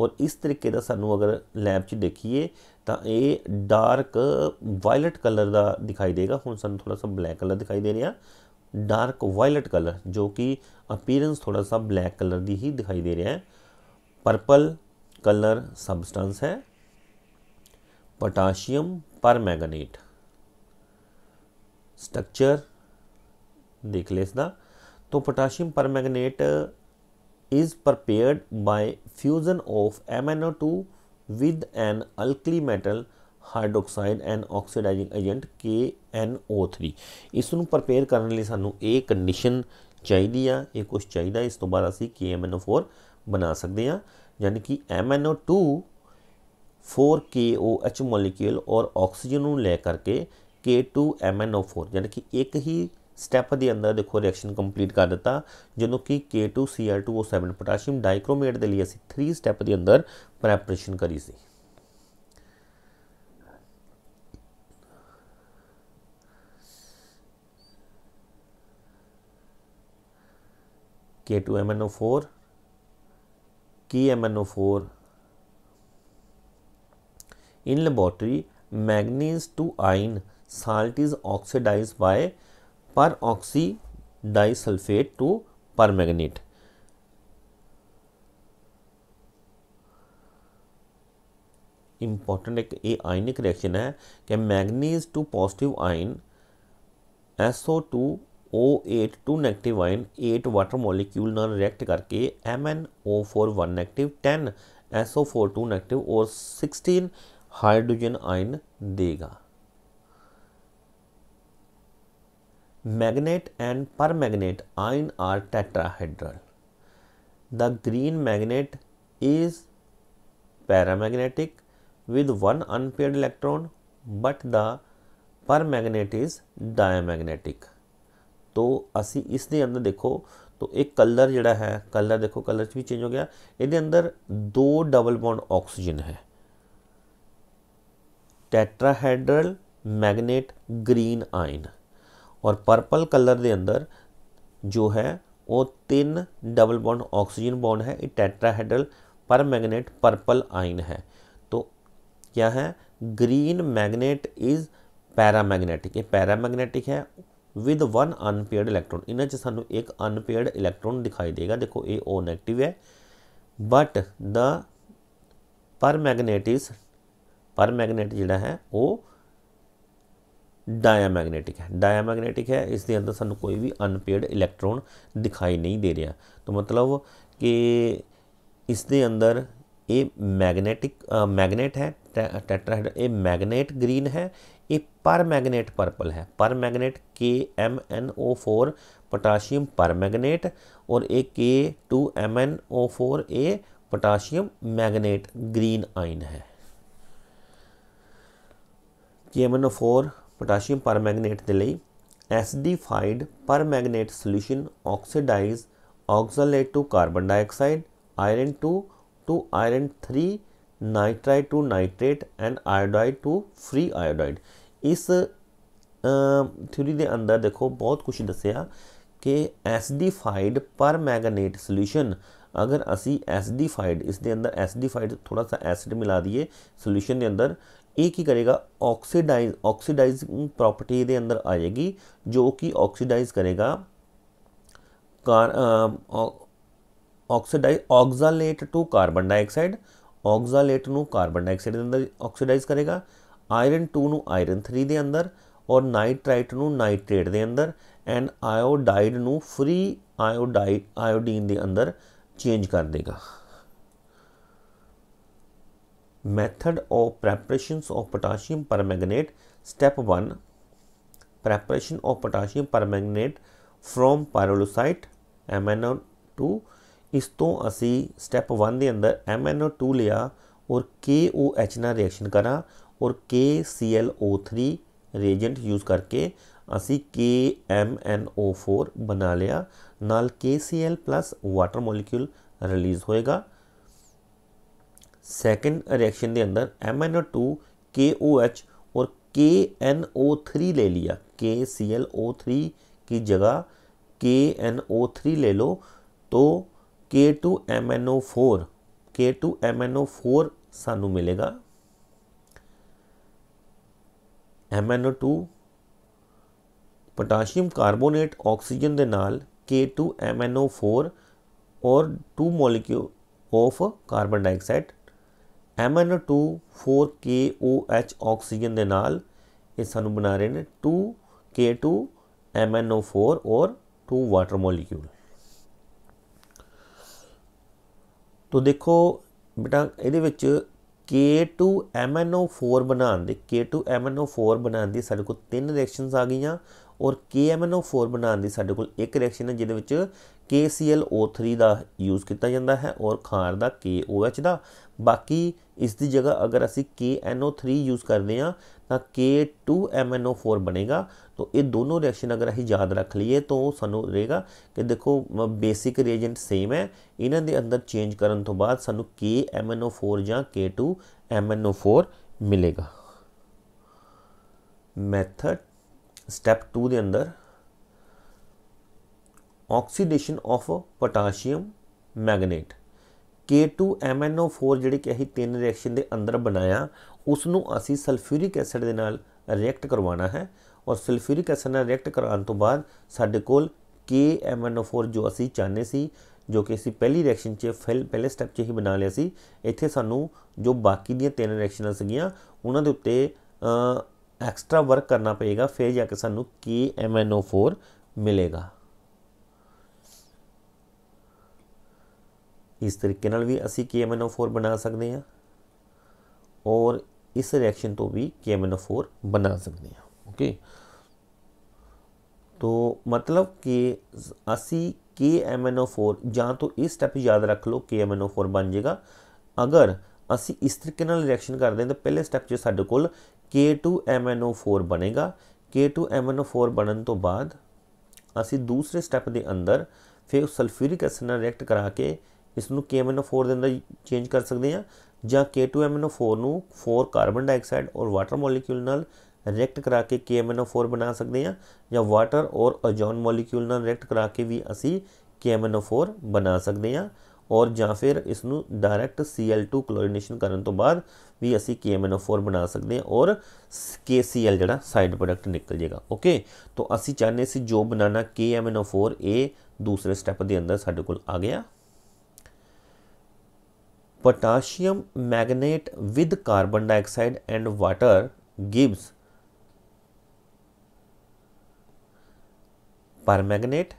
ਔਰ ਇਸ ਤਰੀਕੇ ਦਾ ਸਾਨੂੰ ਅਗਰ ਲੈਬ 'ਚ ਦੇਖੀਏ ਤਾਂ ਇਹ ਡਾਰਕ ਵਾਇਲਟ ਕਲਰ ਦਾ ਦਿਖਾਈ ਦੇਗਾ ਹੁਣ ਸਾਨੂੰ ਥੋੜਾ ਸਾ ਬਲੈਕ ਕਲਰ ਦਿਖਾਈ ਦੇ ਰਿਹਾ ਡਾਰਕ ਵਾਇਲਟ ਕਲਰ ਜੋ ਕਿ ਅਪੀਅਰੈਂਸ ਥੋੜਾ ਸਾ ਬਲੈਕ ਕਲਰ ਦੀ ਹੀ ਦਿਖਾਈ ਦੇ ਰਿਹਾ ਹੈ ਪਰਪਲ ਕਲਰ ਸਬਸਟੈਂਸ ਹੈ ਪੋਟਾਸ਼ੀਅਮ ਪਰਮੈਗਨੇਟ ਸਟਰਕਚਰ ਦੇਖ ਲੈਸ ਦਾ ਤੋਂ potassium permanganate is prepared by fusion of MnO2 with an alkali metal hydroxide and oxidising agent KNO3 ਇਸ ਨੂੰ ਪ੍ਰਪੇਅਰ ਕਰਨ ਲਈ ਸਾਨੂੰ ਇਹ ਕੰਡੀਸ਼ਨ ਚਾਹੀਦੀ ਆ ਇਹ ਕੁਝ ਚਾਹੀਦਾ ਇਸ ਤੋਂ ਬਾਅਦ ਅਸੀਂ KMnO4 ਬਣਾ ਸਕਦੇ ਆ ਯਾਨੀ ਕਿ MnO2 4KOH ਮੋਲੀਕਿਊਲ ਔਰ ਆਕਸੀਜਨ ਨੂੰ ਲੈ ਕਰਕੇ K2MnO4 ਯਾਨੀ ਕਿ ਇੱਕ ਹੀ स्टेप ਦੇ ਅੰਦਰ ਦੇਖੋ ਰਿਐਕਸ਼ਨ ਕੰਪਲੀਟ ਕਰ ਦਿੱਤਾ ਜਦੋਂ ਕਿ K2Cr2O7 ਪੋਟਾਸ਼ੀਅਮ ਡਾਈਕ੍ਰੋਮੇਟ ਦੇ ਲਈ ਅਸੀਂ 3 ਸਟੈਪ ਦੇ ਅੰਦਰ ਪ੍ਰੈਪਰੇਸ਼ਨ ਕਰੀ ਸੀ K2MnO4 KMnO4 in laboratory manganese 2 ion salt is oxidized by peroxydisulphate to permanganate important एक ये आयनिक रिएक्शन है कि manganese two positive ion S O two O eight two negative ion eight water molecule न react करके M N O four one negative ten S O four two negative और sixteen hydrogen ion देगा manganate and permanganate ion are tetrahedral the green manganate is para paramagnetic with one unpaired electron but the permanganate is dia diamagnetic तो असी इस दे अंदर देखो तो एक colour जड़ा है कलर देखो कलर भी चेंज हो गया ये अंदर दो डबल बॉन्ड ऑक्सीजन है टैट्राहैड्रल मैगनेट ग्रीन आइन और ਪਰਪਲ कलर के अंदर जो है ਉਹ तीन डबल बॉन्ड ऑक्सीजन बॉन्ड है ਇਹ पर मैगनेट परपल आइन है तो क्या है green manganate is paramagnetic ये मैगनेटिक है विद वन अनपेयर्ड इलैक्ट्रॉन इन्हें सू एक अनपेयर्ड इलेक्ट्रॉन दिखाई देगा देखो ये ओ नैगेटिव है but the permanganate is permanganate जोड़ा है वह डाया मैगनेटिक है डाया मैगनेटिक है इसके अंदर सूँ कोई भी अनपेड इलैक्ट्रॉन दिखाई नहीं दे रहा तो मतलब कि इसके अंदर ये मैगनेटिक मैगनेट है टैट्राहेड ये मैगनेट ग्रीन है ये पर मैगनेट परपल है permanganate K M N O four potassium permanganate और ए K two M N O four ए पोटाशियम मैगनेट ग्रीन आइन है K M N O four potassium permanganate के लिए acidified manganate solution oxidise oxalate to carbon dioxide iron two to iron three nitride to nitrate and iodide to free iodide इस theory के अंदर देखो बहुत कुछ दसिया कि एसडीफाइड पर मैगनेट सोल्यूशन अगर असी एसडीफाइड इस अंदर एसडीफाइड थोड़ा सा एसिड मिला दिए सोल्यूशन के अंदर ਇਹ ਕੀ ਕਰੇਗਾ ਆਕਸੀਡਾਈਜ਼ ਆਕਸੀਡਾਈਜ਼ਿੰਗ ਪ੍ਰੋਪਰਟੀ ਦੇ ਅੰਦਰ ਆ ਜਾਏਗੀ ਜੋ ਕਿ ਆਕਸੀਡਾਈਜ਼ ਕਰੇਗਾ ਕਾਰ oxidise oxalate to carbon dioxide oxalate ਨੂੰ ਕਾਰਬਨ ਡਾਈਆਕਸਾਈਡ ਦੇ ਅੰਦਰ ਆਕਸੀਡਾਈਜ਼ ਕਰੇਗਾ ਆਇਰਨ 2 ਨੂੰ ਆਇਰਨ 3 ਦੇ ਅੰਦਰ ਔਰ ਨਾਈਟ੍ਰਾਈਟ ਨੂੰ ਨਾਈਟ੍ਰੇਟ ਦੇ ਅੰਦਰ ਐਂਡ ਆਇਓਡਾਈਡ ਨੂੰ ਫ੍ਰੀ ਆਇਓਡਾਈਡ ਆਇਓਡੀਨ ਦੇ ਅੰਦਰ ਚੇਂਜ ਕਰ ਦੇਗਾ method of preparations of potassium permanganate step 1 preparation of potassium permanganate from pyrolyte MnO2 ਇਸ ਤੋਂ ਅਸੀਂ ਸਟੈਪ 1 de andar MnO2 ਲਿਆ aur KOH na reaction kara aur KClO3 reagent use karke assi KMnO4 bana liya nal KCl plus water molecule release ਹੋਏਗਾ second reaction के अंदर M N O two के O H और के N O three ले लिया के C L O three की जगह के एन ओ थ्री ले लो तो K two M N O four K two M N O four सानू मिलेगा M N O two potassium carbonate oxygen के के नाल two M N O four ਔਰ two molecule of carbon dioxide MnO2-4KOH oxygen ਦੇ ਨਾਲ ਇਹ ਸਾਨੂੰ ਬਣਾ ਰਹੇ ਨੇ 2K2 MnO4 ਔਰ 2 ਵਾਟਰ ਮੋਲੀਕਿਊਲ ਤੋ ਦੇਖੋ ਬੇਟਾ ਇਹਦੇ ਵਿੱਚ K2MnO4 ਬਣਾਉਣ ਦੇ K2MnO4 ਬਣਾਉਣ ਦੀ ਸਾਡੇ ਕੋਲ ਤਿੰਨ ਰਿਐਕਸ਼ਨਸ ਆ ਗਈਆਂ ਔਰ KMnO4 ਬਣਾਉਣ ਦੀ ਸਾਡੇ ਕੋਲ ਇੱਕ ਰਿਐਕਸ਼ਨ ਹੈ ਜਿਹਦੇ ਵਿੱਚ KClO3 ਦਾ ਯੂਜ਼ ਕੀਤਾ ਜਾਂਦਾ ਹੈ ਔਰ ਖਾਰ ਦਾ KOH ਦਾ ਬਾਕੀ ਇਸ ਦੀ ਜਗ੍ਹਾ ਅਗਰ ਅਸੀਂ KNO3 ਯੂਜ਼ ਕਰਦੇ ਆ ਤਾਂ K2MnO4 ਬਣੇਗਾ ਤਾਂ ਇਹ ਦੋਨੋਂ ਰਿਐਕਸ਼ਨ ਅਗਰ ਅਸੀਂ ਯਾਦ ਰੱਖ ਲਈਏ ਤਾਂ ਸਾਨੂੰ ਰਹੇਗਾ ਕਿ ਦੇਖੋ ਬੇਸਿਕ ਰੀਐਜੈਂਟ ਸੇਮ ਹੈ ਇਹਨਾਂ ਦੇ ਅੰਦਰ ਚੇਂਜ ਕਰਨ ਤੋਂ ਬਾਅਦ ਸਾਨੂੰ KMnO4 ਜਾਂ K2MnO4 ਮਿਲੇਗਾ ਮੈਥਡ ਸਟੈਪ 2 ਦੇ ਅੰਦਰ oxidation of potassium magnet K2MnO4 ਜਿਹੜੇ ਕਿ ਅਸੀਂ ਤਿੰਨ ਰਿਐਕਸ਼ਨ ਦੇ ਅੰਦਰ ਬਣਾਇਆ ਉਸ ਨੂੰ ਅਸੀਂ ਸਲਫਿਊਰਿਕ ਐਸਿਡ ਦੇ ਨਾਲ ਰਿਐਕਟ ਕਰਵਾਉਣਾ ਹੈ ਔਰ ਸਲਫਿਊਰਿਕ ਐਸਿਡ ਨਾਲ ਰਿਐਕਟ ਕਰਾਉਣ ਤੋਂ ਬਾਅਦ ਸਾਡੇ ਕੋਲ KMnO4 ਜੋ ਅਸੀਂ ਚਾਹਨੇ ਸੀ ਜੋ ਕਿ ਅਸੀਂ ਪਹਿਲੀ ਰਿਐਕਸ਼ਨ 'ਚ ਪਹਿਲੇ ਸਟੈਪ 'ਚ ਹੀ ਬਣਾ ਲਿਆ ਸੀ ਇੱਥੇ ਸਾਨੂੰ ਜੋ ਬਾਕੀ ਦੀਆਂ ਤਿੰਨ ਰਿਐਕਸ਼ਨਾਂ ਸੀਗੀਆਂ ਉਹਨਾਂ ਦੇ ਉੱਤੇ ਐਕਸਟਰਾ ਵਰਕ ਕਰਨਾ ਪਏਗਾ ਫਿਰ ਜਾ ਕੇ ਸਾਨੂੰ KMnO4 ਮਿਲੇਗਾ ਇਸ ਤਰੀਕੇ ਨਾਲ ਵੀ ਅਸੀਂ KMnO4 ਬਣਾ ਸਕਦੇ ਹਾਂ ਔਰ ਇਸ ਰਿਐਕਸ਼ਨ ਤੋਂ ਵੀ KMnO4 ਬਣਾ ਸਕਦੇ ਹਾਂ ਓਕੇ तो ਮਤਲਬ ਕਿ ਅਸੀਂ KMnO4 ਜਾਂ ਤੋਂ ਇਸ ਸਟੈਪ ਯਾਦ ਰੱਖ ਲਓ KMnO4 ਬਣ ਜਾਏਗਾ ਅਗਰ ਅਸੀਂ ਇਸ ਤਰੀਕੇ ਨਾਲ ਰਿਐਕਸ਼ਨ ਕਰਦੇ ਹਾਂ ਤਾਂ ਪਹਿਲੇ ਸਟੈਪ 'ਚ ਸਾਡੇ ਕੋਲ K2MnO4 ਬਣੇਗਾ K2MnO4 ਬਣਨ ਤੋਂ ਬਾਅਦ ਅਸੀਂ ਦੂਸਰੇ ਸਟੈਪ ਦੇ ਅੰਦਰ ਫਿਰ ਸਲਫਿਊਰਿਕ ਐਸਿਡ ਨਾਲ ਰਿਐਕਟ ਕਰਾ ਕੇ ਇਸ ਨੂੰ KMnO4 ਦੇ ਅੰਦਰ ਚੇਂਜ ਕਰ ਸਕਦੇ ਹਾਂ ਜਾਂ K2MnO4 ਨੂੰ 4 ਕਾਰਬਨ ਡਾਈਆਕਸਾਈਡ ਔਰ ਵਾਟਰ ਮੋਲੀਕਿਊਲ ਨਾਲ ਰਿਐਕਟ ਕਰਾ ਕੇ KMnO4 ਬਣਾ ਸਕਦੇ ਹਾਂ ਜਾਂ ਵਾਟਰ ਔਰ ਓਜ਼ੋਨ ਮੋਲੀਕਿਊਲ ਨਾਲ ਰਿਐਕਟ ਕਰਾ ਕੇ ਵੀ ਅਸੀਂ KMnO4 ਬਣਾ ਸਕਦੇ ਹਾਂ ਔਰ ਜਾਂ ਫਿਰ ਇਸ ਨੂੰ ਡਾਇਰੈਕਟ Cl2 ਕਲੋਰੀਨੇਸ਼ਨ ਕਰਨ ਤੋਂ ਬਾਅਦ ਵੀ ਅਸੀਂ KMnO4 ਬਣਾ ਸਕਦੇ ਹਾਂ ਔਰ KCl ਜਿਹੜਾ ਸਾਈਡ ਪ੍ਰੋਡਕਟ ਨਿਕਲ ਜਾਏਗਾ ਓਕੇ ਤਾਂ ਅਸੀਂ ਚਾਹਨੇ ਸੀ ਜੋ ਬਣਾਣਾ KMnO4 ਇਹ ਦੂਸਰੇ ਸਟੈਪ ਦੇ ਅੰਦਰ ਸਾਡੇ ਕੋਲ ਆ ਗਿਆ potassium magnate with carbon dioxide and water gives permanganate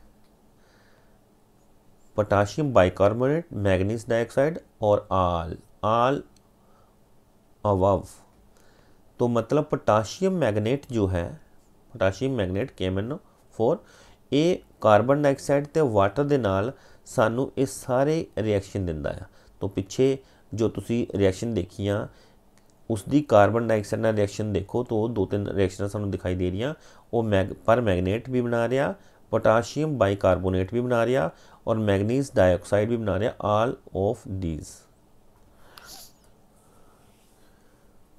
potassium bicarbonate magnesium dioxide और आल आल अवव तो मतलब पोटाशियम मैग्नेट जो है potassium manganate KMnO4 a carbon dioxide te water de naal sanu is sare reaction dinda hai ਤੋਂ ਪਿੱਛੇ ਜੋ ਤੁਸੀਂ reaction ਦੇਖੀਆਂ ਉਸ ਦੀ ਕਾਰਬਨ ਡਾਈਆਕਸਾਈਡ ਨਾਲ ਰਿਐਕਸ਼ਨ ਦੇਖੋ ਤਾਂ ਦੋ ਤਿੰਨ ਰਿਐਕਸ਼ਨਾਂ ਸਾਨੂੰ ਦਿਖਾਈ ਦੇ ਰਹੀਆਂ ਉਹ ਮੈਗ ਪਰ ਮੈਗਨੇਟ ਵੀ ਬਣਾ ਰਿਹਾ ਪੋਟਾਸ਼ੀਅਮ ਬਾਈਕਾਰਬੋਨੇਟ ਵੀ ਬਣਾ ਰਿਹਾ ਔਰ ਮੈਗਨੀਜ਼ ਡਾਈਆਕਸਾਈਡ ਵੀ ਬਣਾ ਰਿਹਾ ਆਲ ਆਫ ਥੀਸ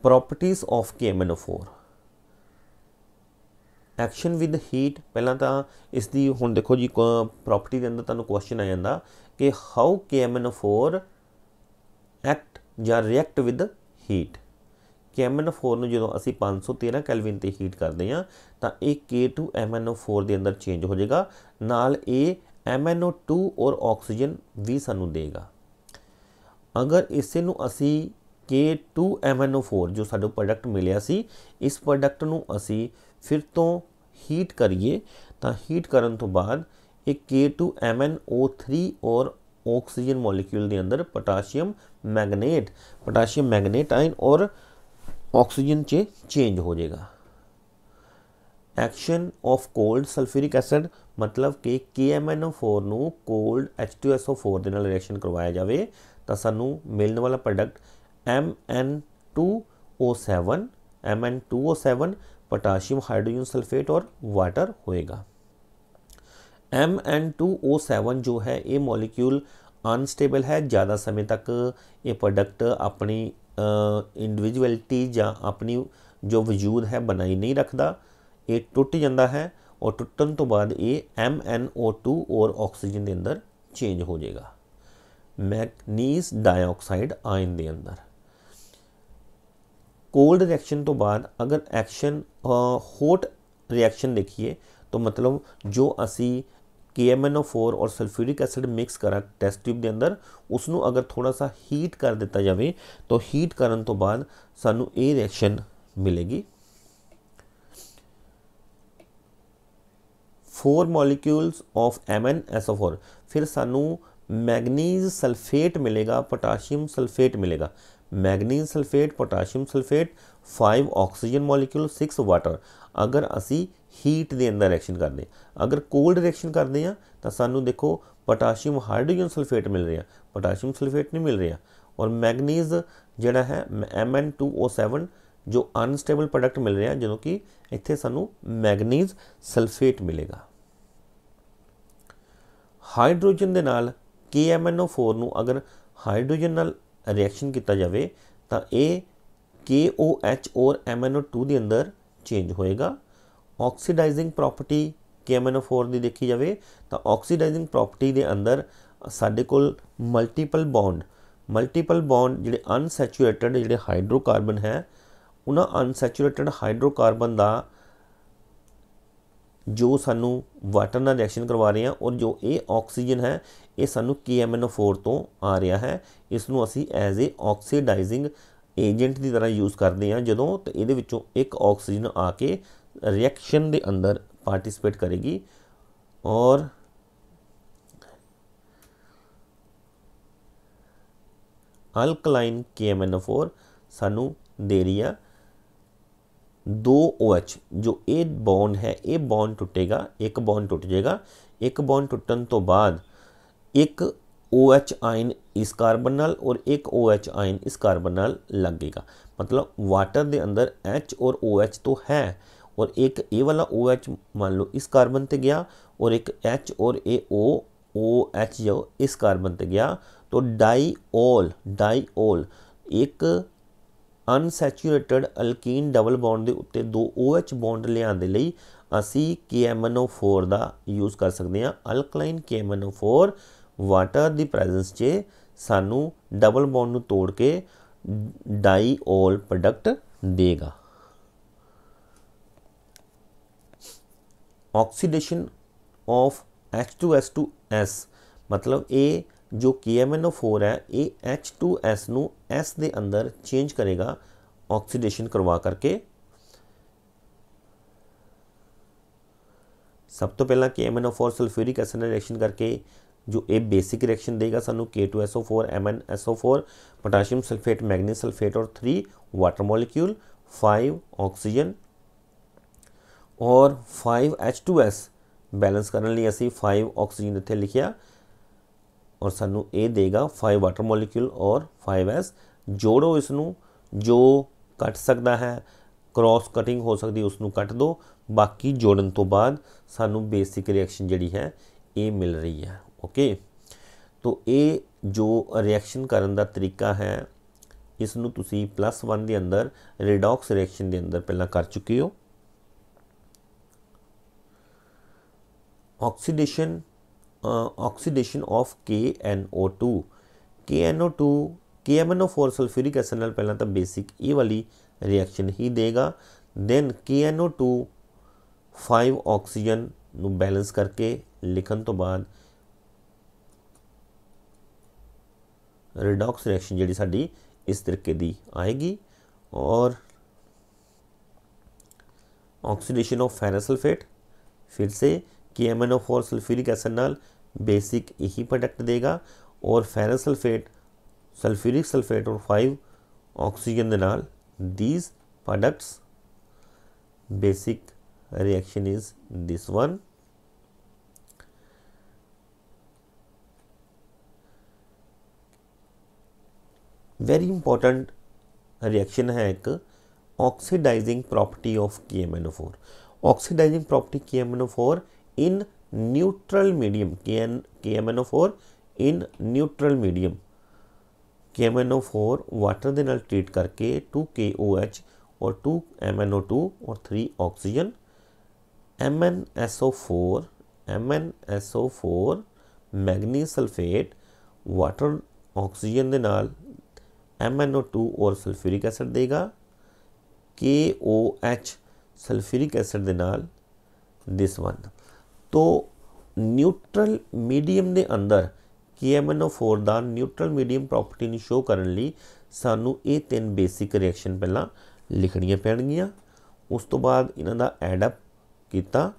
ਪ੍ਰੋਪਰਟੀਆਂ of KMNO4 action with heat ਪਹਿਲਾਂ ਤਾਂ ਇਸ ਦੀ ਹੁਣ ਦੇਖੋ ਜੀ ਪ੍ਰੋਪਰਟੀ ਦੇ ਅੰਦਰ ਤੁਹਾਨੂੰ ਕੁਐਸਚਨ ਆ ਜਾਂਦਾ ਕਿ ਹਾਊ KMNO4 ਜਾਂ ਰਿਐਕਟ ਵਿਦ ਹੀਟ KMnO4 ਨੂੰ ਜਦੋਂ ਅਸੀਂ 513 ਕੈਲਵਿਨ ਤੇ ਹੀਟ ਕਰਦੇ ਹਾਂ ਤਾਂ ਇਹ K2MnO4 ਦੇ ਅੰਦਰ ਚੇਂਜ ਹੋ ਜਾਏਗਾ ਨਾਲ ਇਹ MnO2 ਔਰ ਆਕਸੀਜਨ ਵੀ ਸਾਨੂੰ ਦੇਗਾ ਅਗਰ ਇਸੇ ਨੂੰ ਅਸੀਂ K2MnO4 ਜੋ ਸਾਡਾ ਪ੍ਰੋਡਕਟ ਮਿਲਿਆ ਸੀ ਇਸ ਪ੍ਰੋਡਕਟ ਨੂੰ ਅਸੀਂ ਫਿਰ ਤੋਂ ਹੀਟ ਕਰੀਏ ਤਾਂ ਹੀਟ ਕਰਨ ਤੋਂ ਬਾਅਦ ਇਹ K2MnO3 ਔਰ ਆਕਸੀਜਨ ਮੋਲੀਕਿਊਲ ਦੇ ਅੰਦਰ potassium manganate potassium manganate ion और ऑक्सीजन से चेंज हो जाएगा action of cold sulphuric four reaction करवाया जाए तो सूँ मिलने वाला product M N two O seven M N two O seven potassium hydrogen sulphate और वाटर होएगा सैवन जो है ये मॉलिक्यूल अनस्टेबल है ज़्यादा समय तक ये प्रोडक्ट अपनी इंडिविजुअलिटी ज अपनी जो वजूद है बनाई नहीं रखता ये टुट जाता है और टुटन तो बाद एम एन ओ टू और ऑक्सीजन के अंदर चेंज हो जाएगा मैगनीस डाइऑक्साइड आयन के अंदर कोल्ड रिएक्शन तो बाद अगर एक्शन होट रिएक्शन देखिए तो मतलब जो असी के एम एन ओ फोर और सल्फ्यूरिक एसिड मिक्स करा टेस्ट ट्यूब के अंदर उसू अगर थोड़ा सा हीट कर दिता जाए तो हीट कर तो बाद सू रिएक्शन मिलेगी four molecules of M N S O four फिर सानू मैगनीज सल्फेट मिलेगा पोटाशियम सल्फेट मिलेगा manganese sulphate potassium sulphate five oxygen molecule six water अगर असी ਹੀਟ ਦੇ ਅੰਦਰ ਰਿਐਕਸ਼ਨ ਕਰਦੇ ਅਗਰ ਕੋਲਡ ਰਿਐਕਸ਼ਨ ਕਰਦੇ ਆ ਤਾਂ ਸਾਨੂੰ ਦੇਖੋ ਪੋਟਾਸ਼ੀਅਮ ਹਾਈਡਰੋਜਨ ਸਲਫੇਟ ਮਿਲ ਰਿਹਾ ਪੋਟਾਸ਼ੀਅਮ ਸਲਫੇਟ ਨਹੀਂ ਮਿਲ ਰਿਹਾ ਔਰ ਮੈਗਨੀਜ਼ ਜਿਹੜਾ ਹੈ Mn2O7 ਜੋ ਅਨਸਟੇਬਲ ਪ੍ਰੋਡਕਟ ਮਿਲ ਰਿਹਾ ਜਦੋਂ ਕਿ ਇੱਥੇ ਸਾਨੂੰ ਮੈਗਨੀਜ਼ ਸਲਫੇਟ ਮਿਲੇਗਾ ਹਾਈਡਰੋਜਨ ਦੇ ਨਾਲ KMnO4 ਨੂੰ ਅਗਰ ਹਾਈਡਰੋਜਨ ਨਾਲ ਰਿਐਕਸ਼ਨ ਕੀਤਾ ਜਾਵੇ ਤਾਂ ਇਹ KOH ਔਰ MnO2 ਦੇ ਅੰਦਰ ਚੇਂਜ ਹੋਏਗਾ ਆਕਸੀਡਾਈਜ਼ਿੰਗ ਪ੍ਰੋਪਰਟੀ KMnO4 ਦੀ ਦੇਖੀ ਜਾਵੇ ਤਾਂ ਆਕਸੀਡਾਈਜ਼ਿੰਗ ਪ੍ਰੋਪਰਟੀ ਦੇ ਅੰਦਰ ਸਾਡੇ ਕੋਲ ਮਲਟੀਪਲ ਬੌਂਡ ਮਲਟੀਪਲ ਬੌਂਡ ਜਿਹੜੇ ਅਨਸੈਚੂਰੇਟਡ ਜਿਹੜੇ ਹਾਈਡਰੋਕਾਰਬਨ ਹੈ ਉਹਨਾਂ ਅਨਸੈਚੂਰੇਟਡ ਹਾਈਡਰੋਕਾਰਬਨ ਦਾ ਜੋ ਸਾਨੂੰ ਵਾਟਰ ਨਾਲ ਰਿਐਕਸ਼ਨ ਕਰਵਾ ਰਹੇ ਆ ਔਰ ਜੋ ਇਹ ਆਕਸੀਜਨ ਹੈ ਇਹ ਸਾਨੂੰ KMnO4 ਤੋਂ ਆ ਰਿਹਾ ਹੈ ਇਸ ਨੂੰ ਅਸੀਂ ਐਜ਼ ਏ ਆਕਸੀਡਾਈਜ਼ਿੰਗ ਏਜੰਟ ਦੀ ਤਰ੍ਹਾਂ ਯੂਜ਼ ਕਰਦੇ ਆ ਜਦੋਂ ਤੇ ਇਹਦੇ ਵਿੱਚੋਂ ਇੱਕ ਆਕਸੀਜਨ ਆ ਕੇ रिएक्शन के अंदर पार्टिसिपेट करेगी और अल्कलाइन के एम एन फोर सानू दे रही है दो ओ एच जो ए बॉन्ड है ए बॉन्ड टुटेगा एक बॉन्ड टुट जाएगा एक बॉन्ड टुटन तो बाद एक ओ एच आयन इस कार्बन नाल और एक ओ एच आयन इस कार्बन नाल लगेगा मतलब वाटर के अंदर एच और ओ एच तो है ਔਰ ਇੱਕ ਇਹ ਵਾਲਾ OH ਮੰਨ ਲਓ ਇਸ ਕਾਰਬਨ ਤੇ ਗਿਆ ਔਰ ਇੱਕ H ਔਰ ਇਹ ए ओ ओ एच जो इस कार्बन ते गया तो ਇੱਕ ਅਨਸੈਚੂਰੇਟਡ ਅਲਕੀਨ ਡਬਲ ਬੌਂਡ ਦੇ ਉੱਤੇ ਦੋ OH ਬੌਂਡ ਲਿਆਉਣ ਦੇ ਲਈ ਅਸੀਂ KMnO4 ਦਾ ਯੂਜ਼ ਕਰ ਸਕਦੇ ਹਾਂ ਅਲਕਲਾਈਨ KMnO4 ਵਾਟਰ ਦੀ ਪ੍ਰੈਜ਼ੈਂਸ 'ਚ ਸਾਨੂੰ ਡਬਲ ਬੌਂਡ ਨੂੰ ਤੋੜ ਕੇ ਡਾਈਓਲ ਪ੍ਰੋਡਕਟ ਦੇਗਾ oxidation of H two S two S मतलब ये जो के एम एन ओ फोर है ये एच टू एस नस के अंदर चेंज करेगा ऑक्सीडेशन करवा करके सब तो पहला K M N O four sulphuric एसन रिएक्शन करके जो ये बेसिक रिएक्शन देगा सूँ K two S O four M N S O four potassium sulphate manganese sulphate और three water molecule five oxygen ਔਰ 5H2S ਬੈਲੈਂਸ ਕਰਨ ਲਈ ਅਸੀਂ 5 ਆਕਸੀਜਨ ਇੱਥੇ ਲਿਖਿਆ ਔਰ ਸਾਨੂੰ ਇਹ ਦੇਗਾ 5 ਵਾਟਰ ਮੋਲੀਕਿਊਲ ਔਰ 5S ਜੋੜੋ ਇਸ ਨੂੰ ਜੋ ਕੱਟ ਸਕਦਾ ਹੈ ਕ੍ਰਾਸ ਕਟਿੰਗ ਹੋ ਸਕਦੀ ਉਸ ਨੂੰ ਕੱਟ ਦਿਓ ਬਾਕੀ ਜੋੜਨ ਤੋਂ ਬਾਅਦ ਸਾਨੂੰ ਬੇਸਿਕ ਰਿਐਕਸ਼ਨ ਜਿਹੜੀ ਹੈ ਇਹ ਮਿਲ ਰਹੀ ਹੈ ਓਕੇ ਤੋ ਇਹ ਜੋ ਰਿਐਕਸ਼ਨ ਕਰਨ ਦਾ ਤਰੀਕਾ ਹੈ ਇਸ ਨੂੰ ਤੁਸੀਂ +1 ਦੇ ਅੰਦਰ ਰਿਡੋਕਸ ਰਿਐਕਸ਼ਨ ਦੇ ਅੰਦਰ ਪਹਿਲਾਂ ਕਰ ਚੁੱਕੇ ਹੋ oxidation oxidation of K N O two K N O two K M N O four sulphuric एसन एल पहला तो बेसिक ए वाली रिएक्शन ही देगा then K N O two five oxygen balance करके लिखन तो बाद रिडॉक्स रिएक्शन जी सा इस तरीके की आएगी और ऑक्सीडेशन ऑफ फैरासलफेट फिर से K M N O four sulphuric एसन नाल बेसिक यही प्रोडक्ट देगा और फेरन सल्फेट सल्फ्यूरिक सल्फेट और फाइव ऑक्सीजन के नाल these products basic reaction is this one very important reaction है एक oxidising property of K M N O four oxidising property K M N O four in neutral medium KN, KMNO4 in neutral medium KMNO4 water ਦੇ ਨਾਲ treat ਕਰਕੇ 2KOH KOH ਔਰ 2 ਔਰ 3 oxygen MnSO4 MnSO4 manganese sulphate water oxygen ਦੇ ਨਾਲ MnO2 ਔਰ sulphuric acid ਦੇਗਾ KOH sulphuric acid ਦੇ ਨਾਲ this one તો ન્યુટ્રલ ਦੇ ਅੰਦਰ KMnO4 ਦਾ ਨਿਊਟਰਲ ਮੀਡੀਅਮ ਪ੍ਰੋਪਰਟੀ ਨੂੰ ਸ਼ੋ ਕਰਨ ਲਈ ਸਾਨੂੰ ਇਹ ਤਿੰਨ ਬੇਸਿਕ ਰਿਐਕਸ਼ਨ ਪਹਿਲਾਂ ਲਿਖਣੀਆਂ ਪੈਣਗੀਆਂ ਉਸ ਤੋਂ ਬਾਅਦ ਇਹਨਾਂ ਦਾ ਐਡ ਅਪ ਕੀਤਾ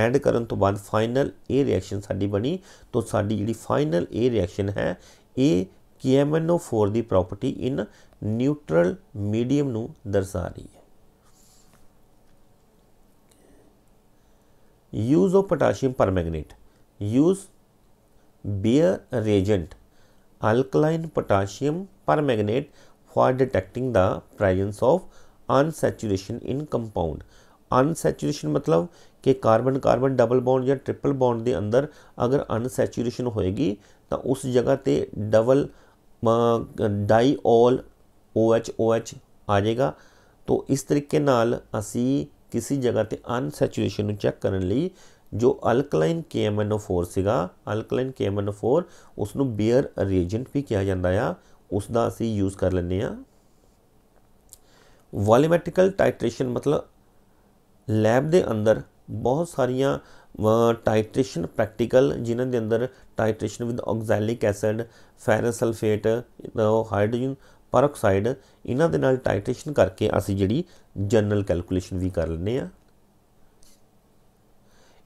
ਐਡ ਕਰਨ ਤੋਂ ਬਾਅਦ ਫਾਈਨਲ ਇਹ ਰਿਐਕਸ਼ਨ ਸਾਡੀ ਬਣੀ ਤੋਂ ਸਾਡੀ ਜਿਹੜੀ ਫਾਈਨਲ ਇਹ ਰਿਐਕਸ਼ਨ ਹੈ ਇਹ KMnO4 ਦੀ ਪ੍ਰੋਪਰਟੀ ਇਨ ਨਿਊਟਰਲ ਮੀਡੀਅਮ ਨੂੰ ਦਰਸਾ ਰਹੀ ਹੈ use of potassium permanganate use Baeyer reagent alkaline potassium permanganate for detecting the presence of unsaturation in compound unsaturation मतलब कि कार्बन कार्बन डबल बॉन्ड या ट्रिपल बॉन्ड ਦੇ ਅੰਦਰ ਅਗਰ ਅਨਸੈਚੁਰੇਸ਼ਨ ਹੋਏਗੀ ਤਾਂ ਉਸ ਜਗ੍ਹਾ ਤੇ ਡਬਲ ਡਾਈऑल OH OH ਆ ਜਾਏਗਾ ਤੋਂ ਇਸ ਤਰੀਕੇ ਨਾਲ ਅਸੀਂ ਕਿਸੇ ਜਗ੍ਹਾ ਤੇ ਅਨਸੈਚੁਰੇਸ਼ਨ ਨੂੰ ਚੈੱਕ ਕਰਨ ਲਈ ਜੋ ਅਲਕਲਾਈਨ KMnO4 ਸੀਗਾ ਅਲਕਲਾਈਨ KMnO4 ਉਸ ਨੂੰ ਬੀਅਰ ਰੀਏਜੈਂਟ ਵੀ ਕਿਹਾ ਜਾਂਦਾ ਆ ਉਸ ਦਾ ਅਸੀਂ ਯੂਜ਼ ਕਰ ਲੈਂਦੇ ਆ ਵੋਲੂਮੈਟ੍ਰਿਕਲ ਟਾਈਟ੍ਰੇਸ਼ਨ ਮਤਲਬ ਲੈਬ ਦੇ ਅੰਦਰ ਬਹੁਤ ਸਾਰੀਆਂ ਟਾਈਟ੍ਰੇਸ਼ਨ ਪ੍ਰੈਕਟੀਕਲ ਜਿਨ੍ਹਾਂ ਦੇ ਅੰਦਰ titration with oxalic acid ferrous sulphate hydrogen peroxide ਇਹਨਾਂ ਦੇ ਨਾਲ ਟਾਈਟ੍ਰੇਸ਼ਨ ਕਰਕੇ ਅਸੀਂ ਜਿਹੜੀ ਜਨਰਲ ਕੈਲਕੂਲੇਸ਼ਨ ਵੀ ਕਰ ਲੈਂਦੇ ਆ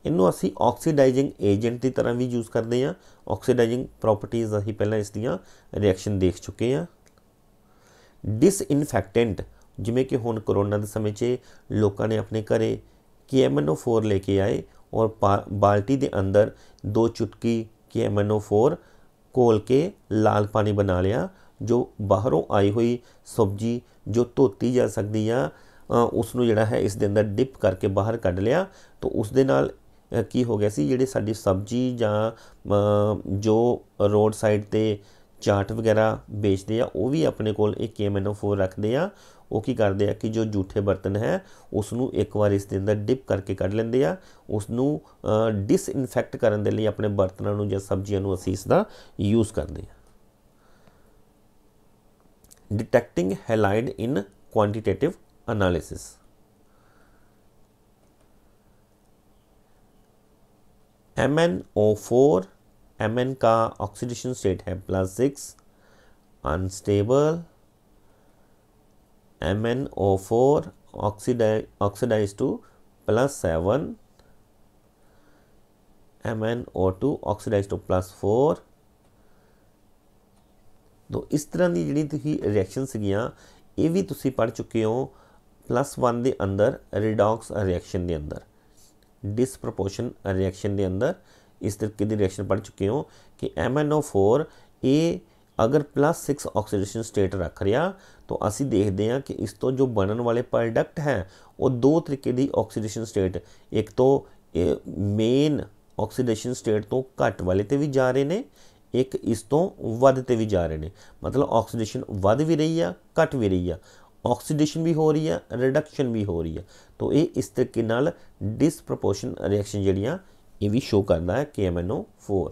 ਇਹਨੂੰ ਅਸੀਂ ਆਕਸੀਡਾਈਜ਼ਿੰਗ ਏਜੰਟ ਦੀ ਤਰ੍ਹਾਂ ਵੀ ਯੂਜ਼ ਕਰਦੇ ਆ ਆਕਸੀਡਾਈਜ਼ਿੰਗ ਪ੍ਰੋਪਰਟੀਆਂ ਅਸੀਂ ਪਹਿਲਾਂ ਇਸ ਦੀਆਂ ਰਿਐਕਸ਼ਨ ਦੇਖ ਚੁੱਕੇ ਆ ਡਿਸਇਨਫੈਕਟੈਂਟ ਜਿਵੇਂ ਕਿ ਹੁਣ ਕਰੋਨਾ ਦੇ ਸਮੇਂ 'ਚ ਲੋਕਾਂ ਨੇ ਆਪਣੇ ਘਰੇ KMNO4 ਲੈ ਕੇ ਆਏ ਔਰ ਬਾਲਟੀ ਦੇ ਅੰਦਰ ਦੋ ਚੁਟਕੀ KMNO4 ਕੋਲ ਕੇ ਲਾਲ ਪਾਣੀ ਬਣਾ ਲਿਆ ਜੋ ਬਾਹਰੋਂ ਆਈ ਹੋਈ ਸਬਜੀ ਜੋ ਧੋਤੀ ਜਾ ਸਕਦੀ ਆ ਉਸ ਨੂੰ ਜਿਹੜਾ ਹੈ ਇਸ ਦੇ ਅੰਦਰ ਡਿਪ ਕਰਕੇ ਬਾਹਰ ਕੱਢ ਲਿਆ ਤਾਂ ਉਸ ਦੇ ਨਾਲ ਕੀ ਹੋ ਗਿਆ ਸੀ ਜਿਹੜੇ ਸਾਡੀ ਸਬਜੀ ਜਾਂ ਜੋ ਰੋਡ ਸਾਈਡ ਤੇ ਚਾਟ ਵਗੈਰਾ ਵੇਚਦੇ ਆ ਉਹ ਵੀ ਆਪਣੇ ਕੋਲ ਇੱਕ KMNO4 ਰੱਖਦੇ ਆ ਉਹ ਕੀ ਕਰਦੇ ਆ ਕਿ ਜੋ ਝੂਠੇ ਬਰਤਨ ਹੈ ਉਸ ਨੂੰ ਇੱਕ ਵਾਰ ਇਸ ਦੇ ਅੰਦਰ ਡਿਪ ਕਰਕੇ ਕੱਢ ਲੈਂਦੇ ਆ ਉਸ ਨੂੰ ਡਿਸਇਨਫੈਕਟ ਕਰਨ ਦੇ ਲਈ ਆਪਣੇ ਬਰਤਨਾਂ ਨੂੰ ਜਾਂ ਸਬਜ਼ੀਆਂ ਨੂੰ ਅਸੀਂ ਇਸ ਦਾ ਯੂਜ਼ ਕਰਦੇ ਆ detecting halide in quantitative analysis. MnO4 M का ऑक्सीडेशन स्टेट है plus six unstable M N O four oxidise oxidise to plus seven M N O two oxidise to plus four ਦੋ ਇਸ ਤਰ੍ਹਾਂ ਦੀ ਜਿਹੜੀ ਤੁਸੀਂ ਰਿਐਕਸ਼ਨ ਸੀਗੀਆਂ ਇਹ ਵੀ ਤੁਸੀਂ ਪੜ ਚੁੱਕੇ ਹੋ ਪਲੱਸ 1 ਦੇ ਅੰਦਰ ਰਿਡੌਕਸ ਰਿਐਕਸ਼ਨ ਦੇ ਅੰਦਰ ਡਿਸਪ੍ਰੋਪੋਰਸ਼ਨ ਰਿਐਕਸ਼ਨ ਦੇ ਅੰਦਰ ਇਸ ਤਰੀਕੇ ਦੀ ਰਿਐਕਸ਼ਨ ਪੜ ਚੁੱਕੇ ਹੋ ਕਿ MnO4 ਇਹ ਅਗਰ ਪਲੱਸ +6 ਆਕਸੀਡੇਸ਼ਨ ਸਟੇਟ ਰੱਖ ਰਿਹਾ ਤਾਂ ਅਸੀਂ ਦੇਖਦੇ ਹਾਂ ਕਿ ਇਸ ਤੋਂ ਜੋ ਬਣਨ ਵਾਲੇ ਪ੍ਰੋਡਕਟ ਹੈ ਉਹ ਦੋ ਤਰੀਕੇ ਦੀ ਆਕਸੀਡੇਸ਼ਨ ਸਟੇਟ ਇੱਕ ਤੋਂ ਮੇਨ ਆਕਸੀਡੇਸ਼ਨ ਸਟੇਟ ਤੋਂ ਘੱਟ ਵਾਲੇ ਤੇ ਵੀ ਜਾ ਰਹੇ ਨੇ ਇੱਕ ਇਸ ਤੋਂ ਵੱਧ ਤੇ ਵੀ ਜਾ ਰਹੇ ਨੇ ਮਤਲਬ ਆਕਸੀਡੇਸ਼ਨ ਵੱਧ ਵੀ ਰਹੀ ਆ ਘਟ ਵੀ ਰਹੀ ਆ ਆਕਸੀਡੇਸ਼ਨ ਵੀ ਹੋ ਰਹੀ ਆ ਰਿਡਕਸ਼ਨ ਵੀ ਹੋ ਰਹੀ ਆ ਤੋਂ ਇਹ ਇਸ ਤਰੀਕੇ ਨਾਲ ਡਿਸਪ੍ਰੋਪੋਰਸ਼ਨ ਰਿਐਕਸ਼ਨ ਜਿਹੜੀਆਂ ਇਹ ਵੀ ਸ਼ੋ ਕਰਦਾ ਹੈ KMNO4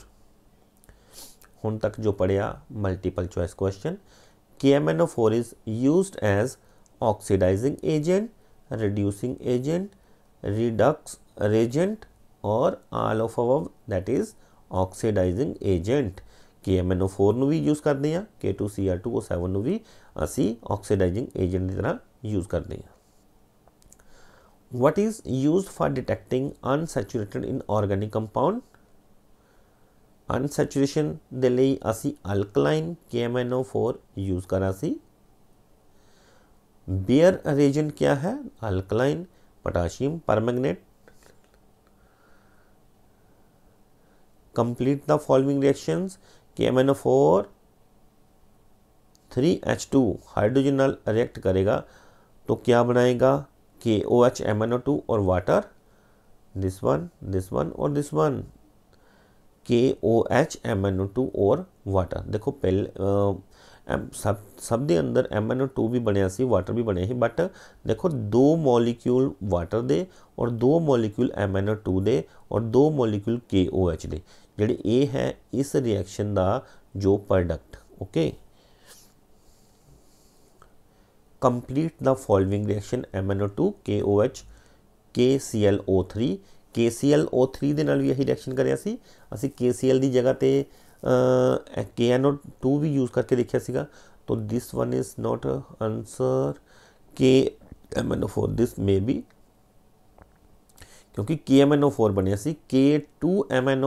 ਹੁਣ ਤੱਕ ਜੋ ਪੜਿਆ multiple choice question KMNO4 is used as oxidising agent reducing agent redox reagent ਔਰ all of above that is oxidising agent K M N O four भी यूज़ करते हैं K two C R two O seven भी असी oxidising agent की तरह use करते हैं what is use for detecting unsaturated in organic compound unsaturation the alkaline K M N O four use करा सी बेयर रेजेंट क्या है alkaline potassium permanganate complete the following reactions KMnO4 3H2 हाइड्रोजनल react करेगा तो क्या बनाएगा K O H M N O two और water this one this one और this one K O H M N O two और water देखो पहले सब सब के अंदर एम ओ टू भी बनया सी वाटर भी बने ही बट देखो दो मॉलिक्यूल वाटर दे और दो molecule M N O two दे और दो मॉलिक्यूल के ओ एच दे ਜਿਹੜੇ ਇਹ ਹੈ ਇਸ ਰਿਐਕਸ਼ਨ ਦਾ ਜੋ product okay complete the following reaction MnO2 KOH KClO3 KClO3 ਦੇ ਨਾਲ ਵੀ ਇਹੀ ਰਿਐਕਸ਼ਨ ਕਰਿਆ ਸੀ ਅਸੀਂ KCl ਦੀ ਜਗ੍ਹਾ ਤੇ KNO2 ਵੀ ਯੂਜ਼ ਕਰਕੇ ਦੇਖਿਆ ਸੀਗਾ ਤੋਂ this one is not answer K MnO4 this may be ਕਿਉਂਕਿ KMnO4 ਬਣਿਆ ਸੀ K2 MnO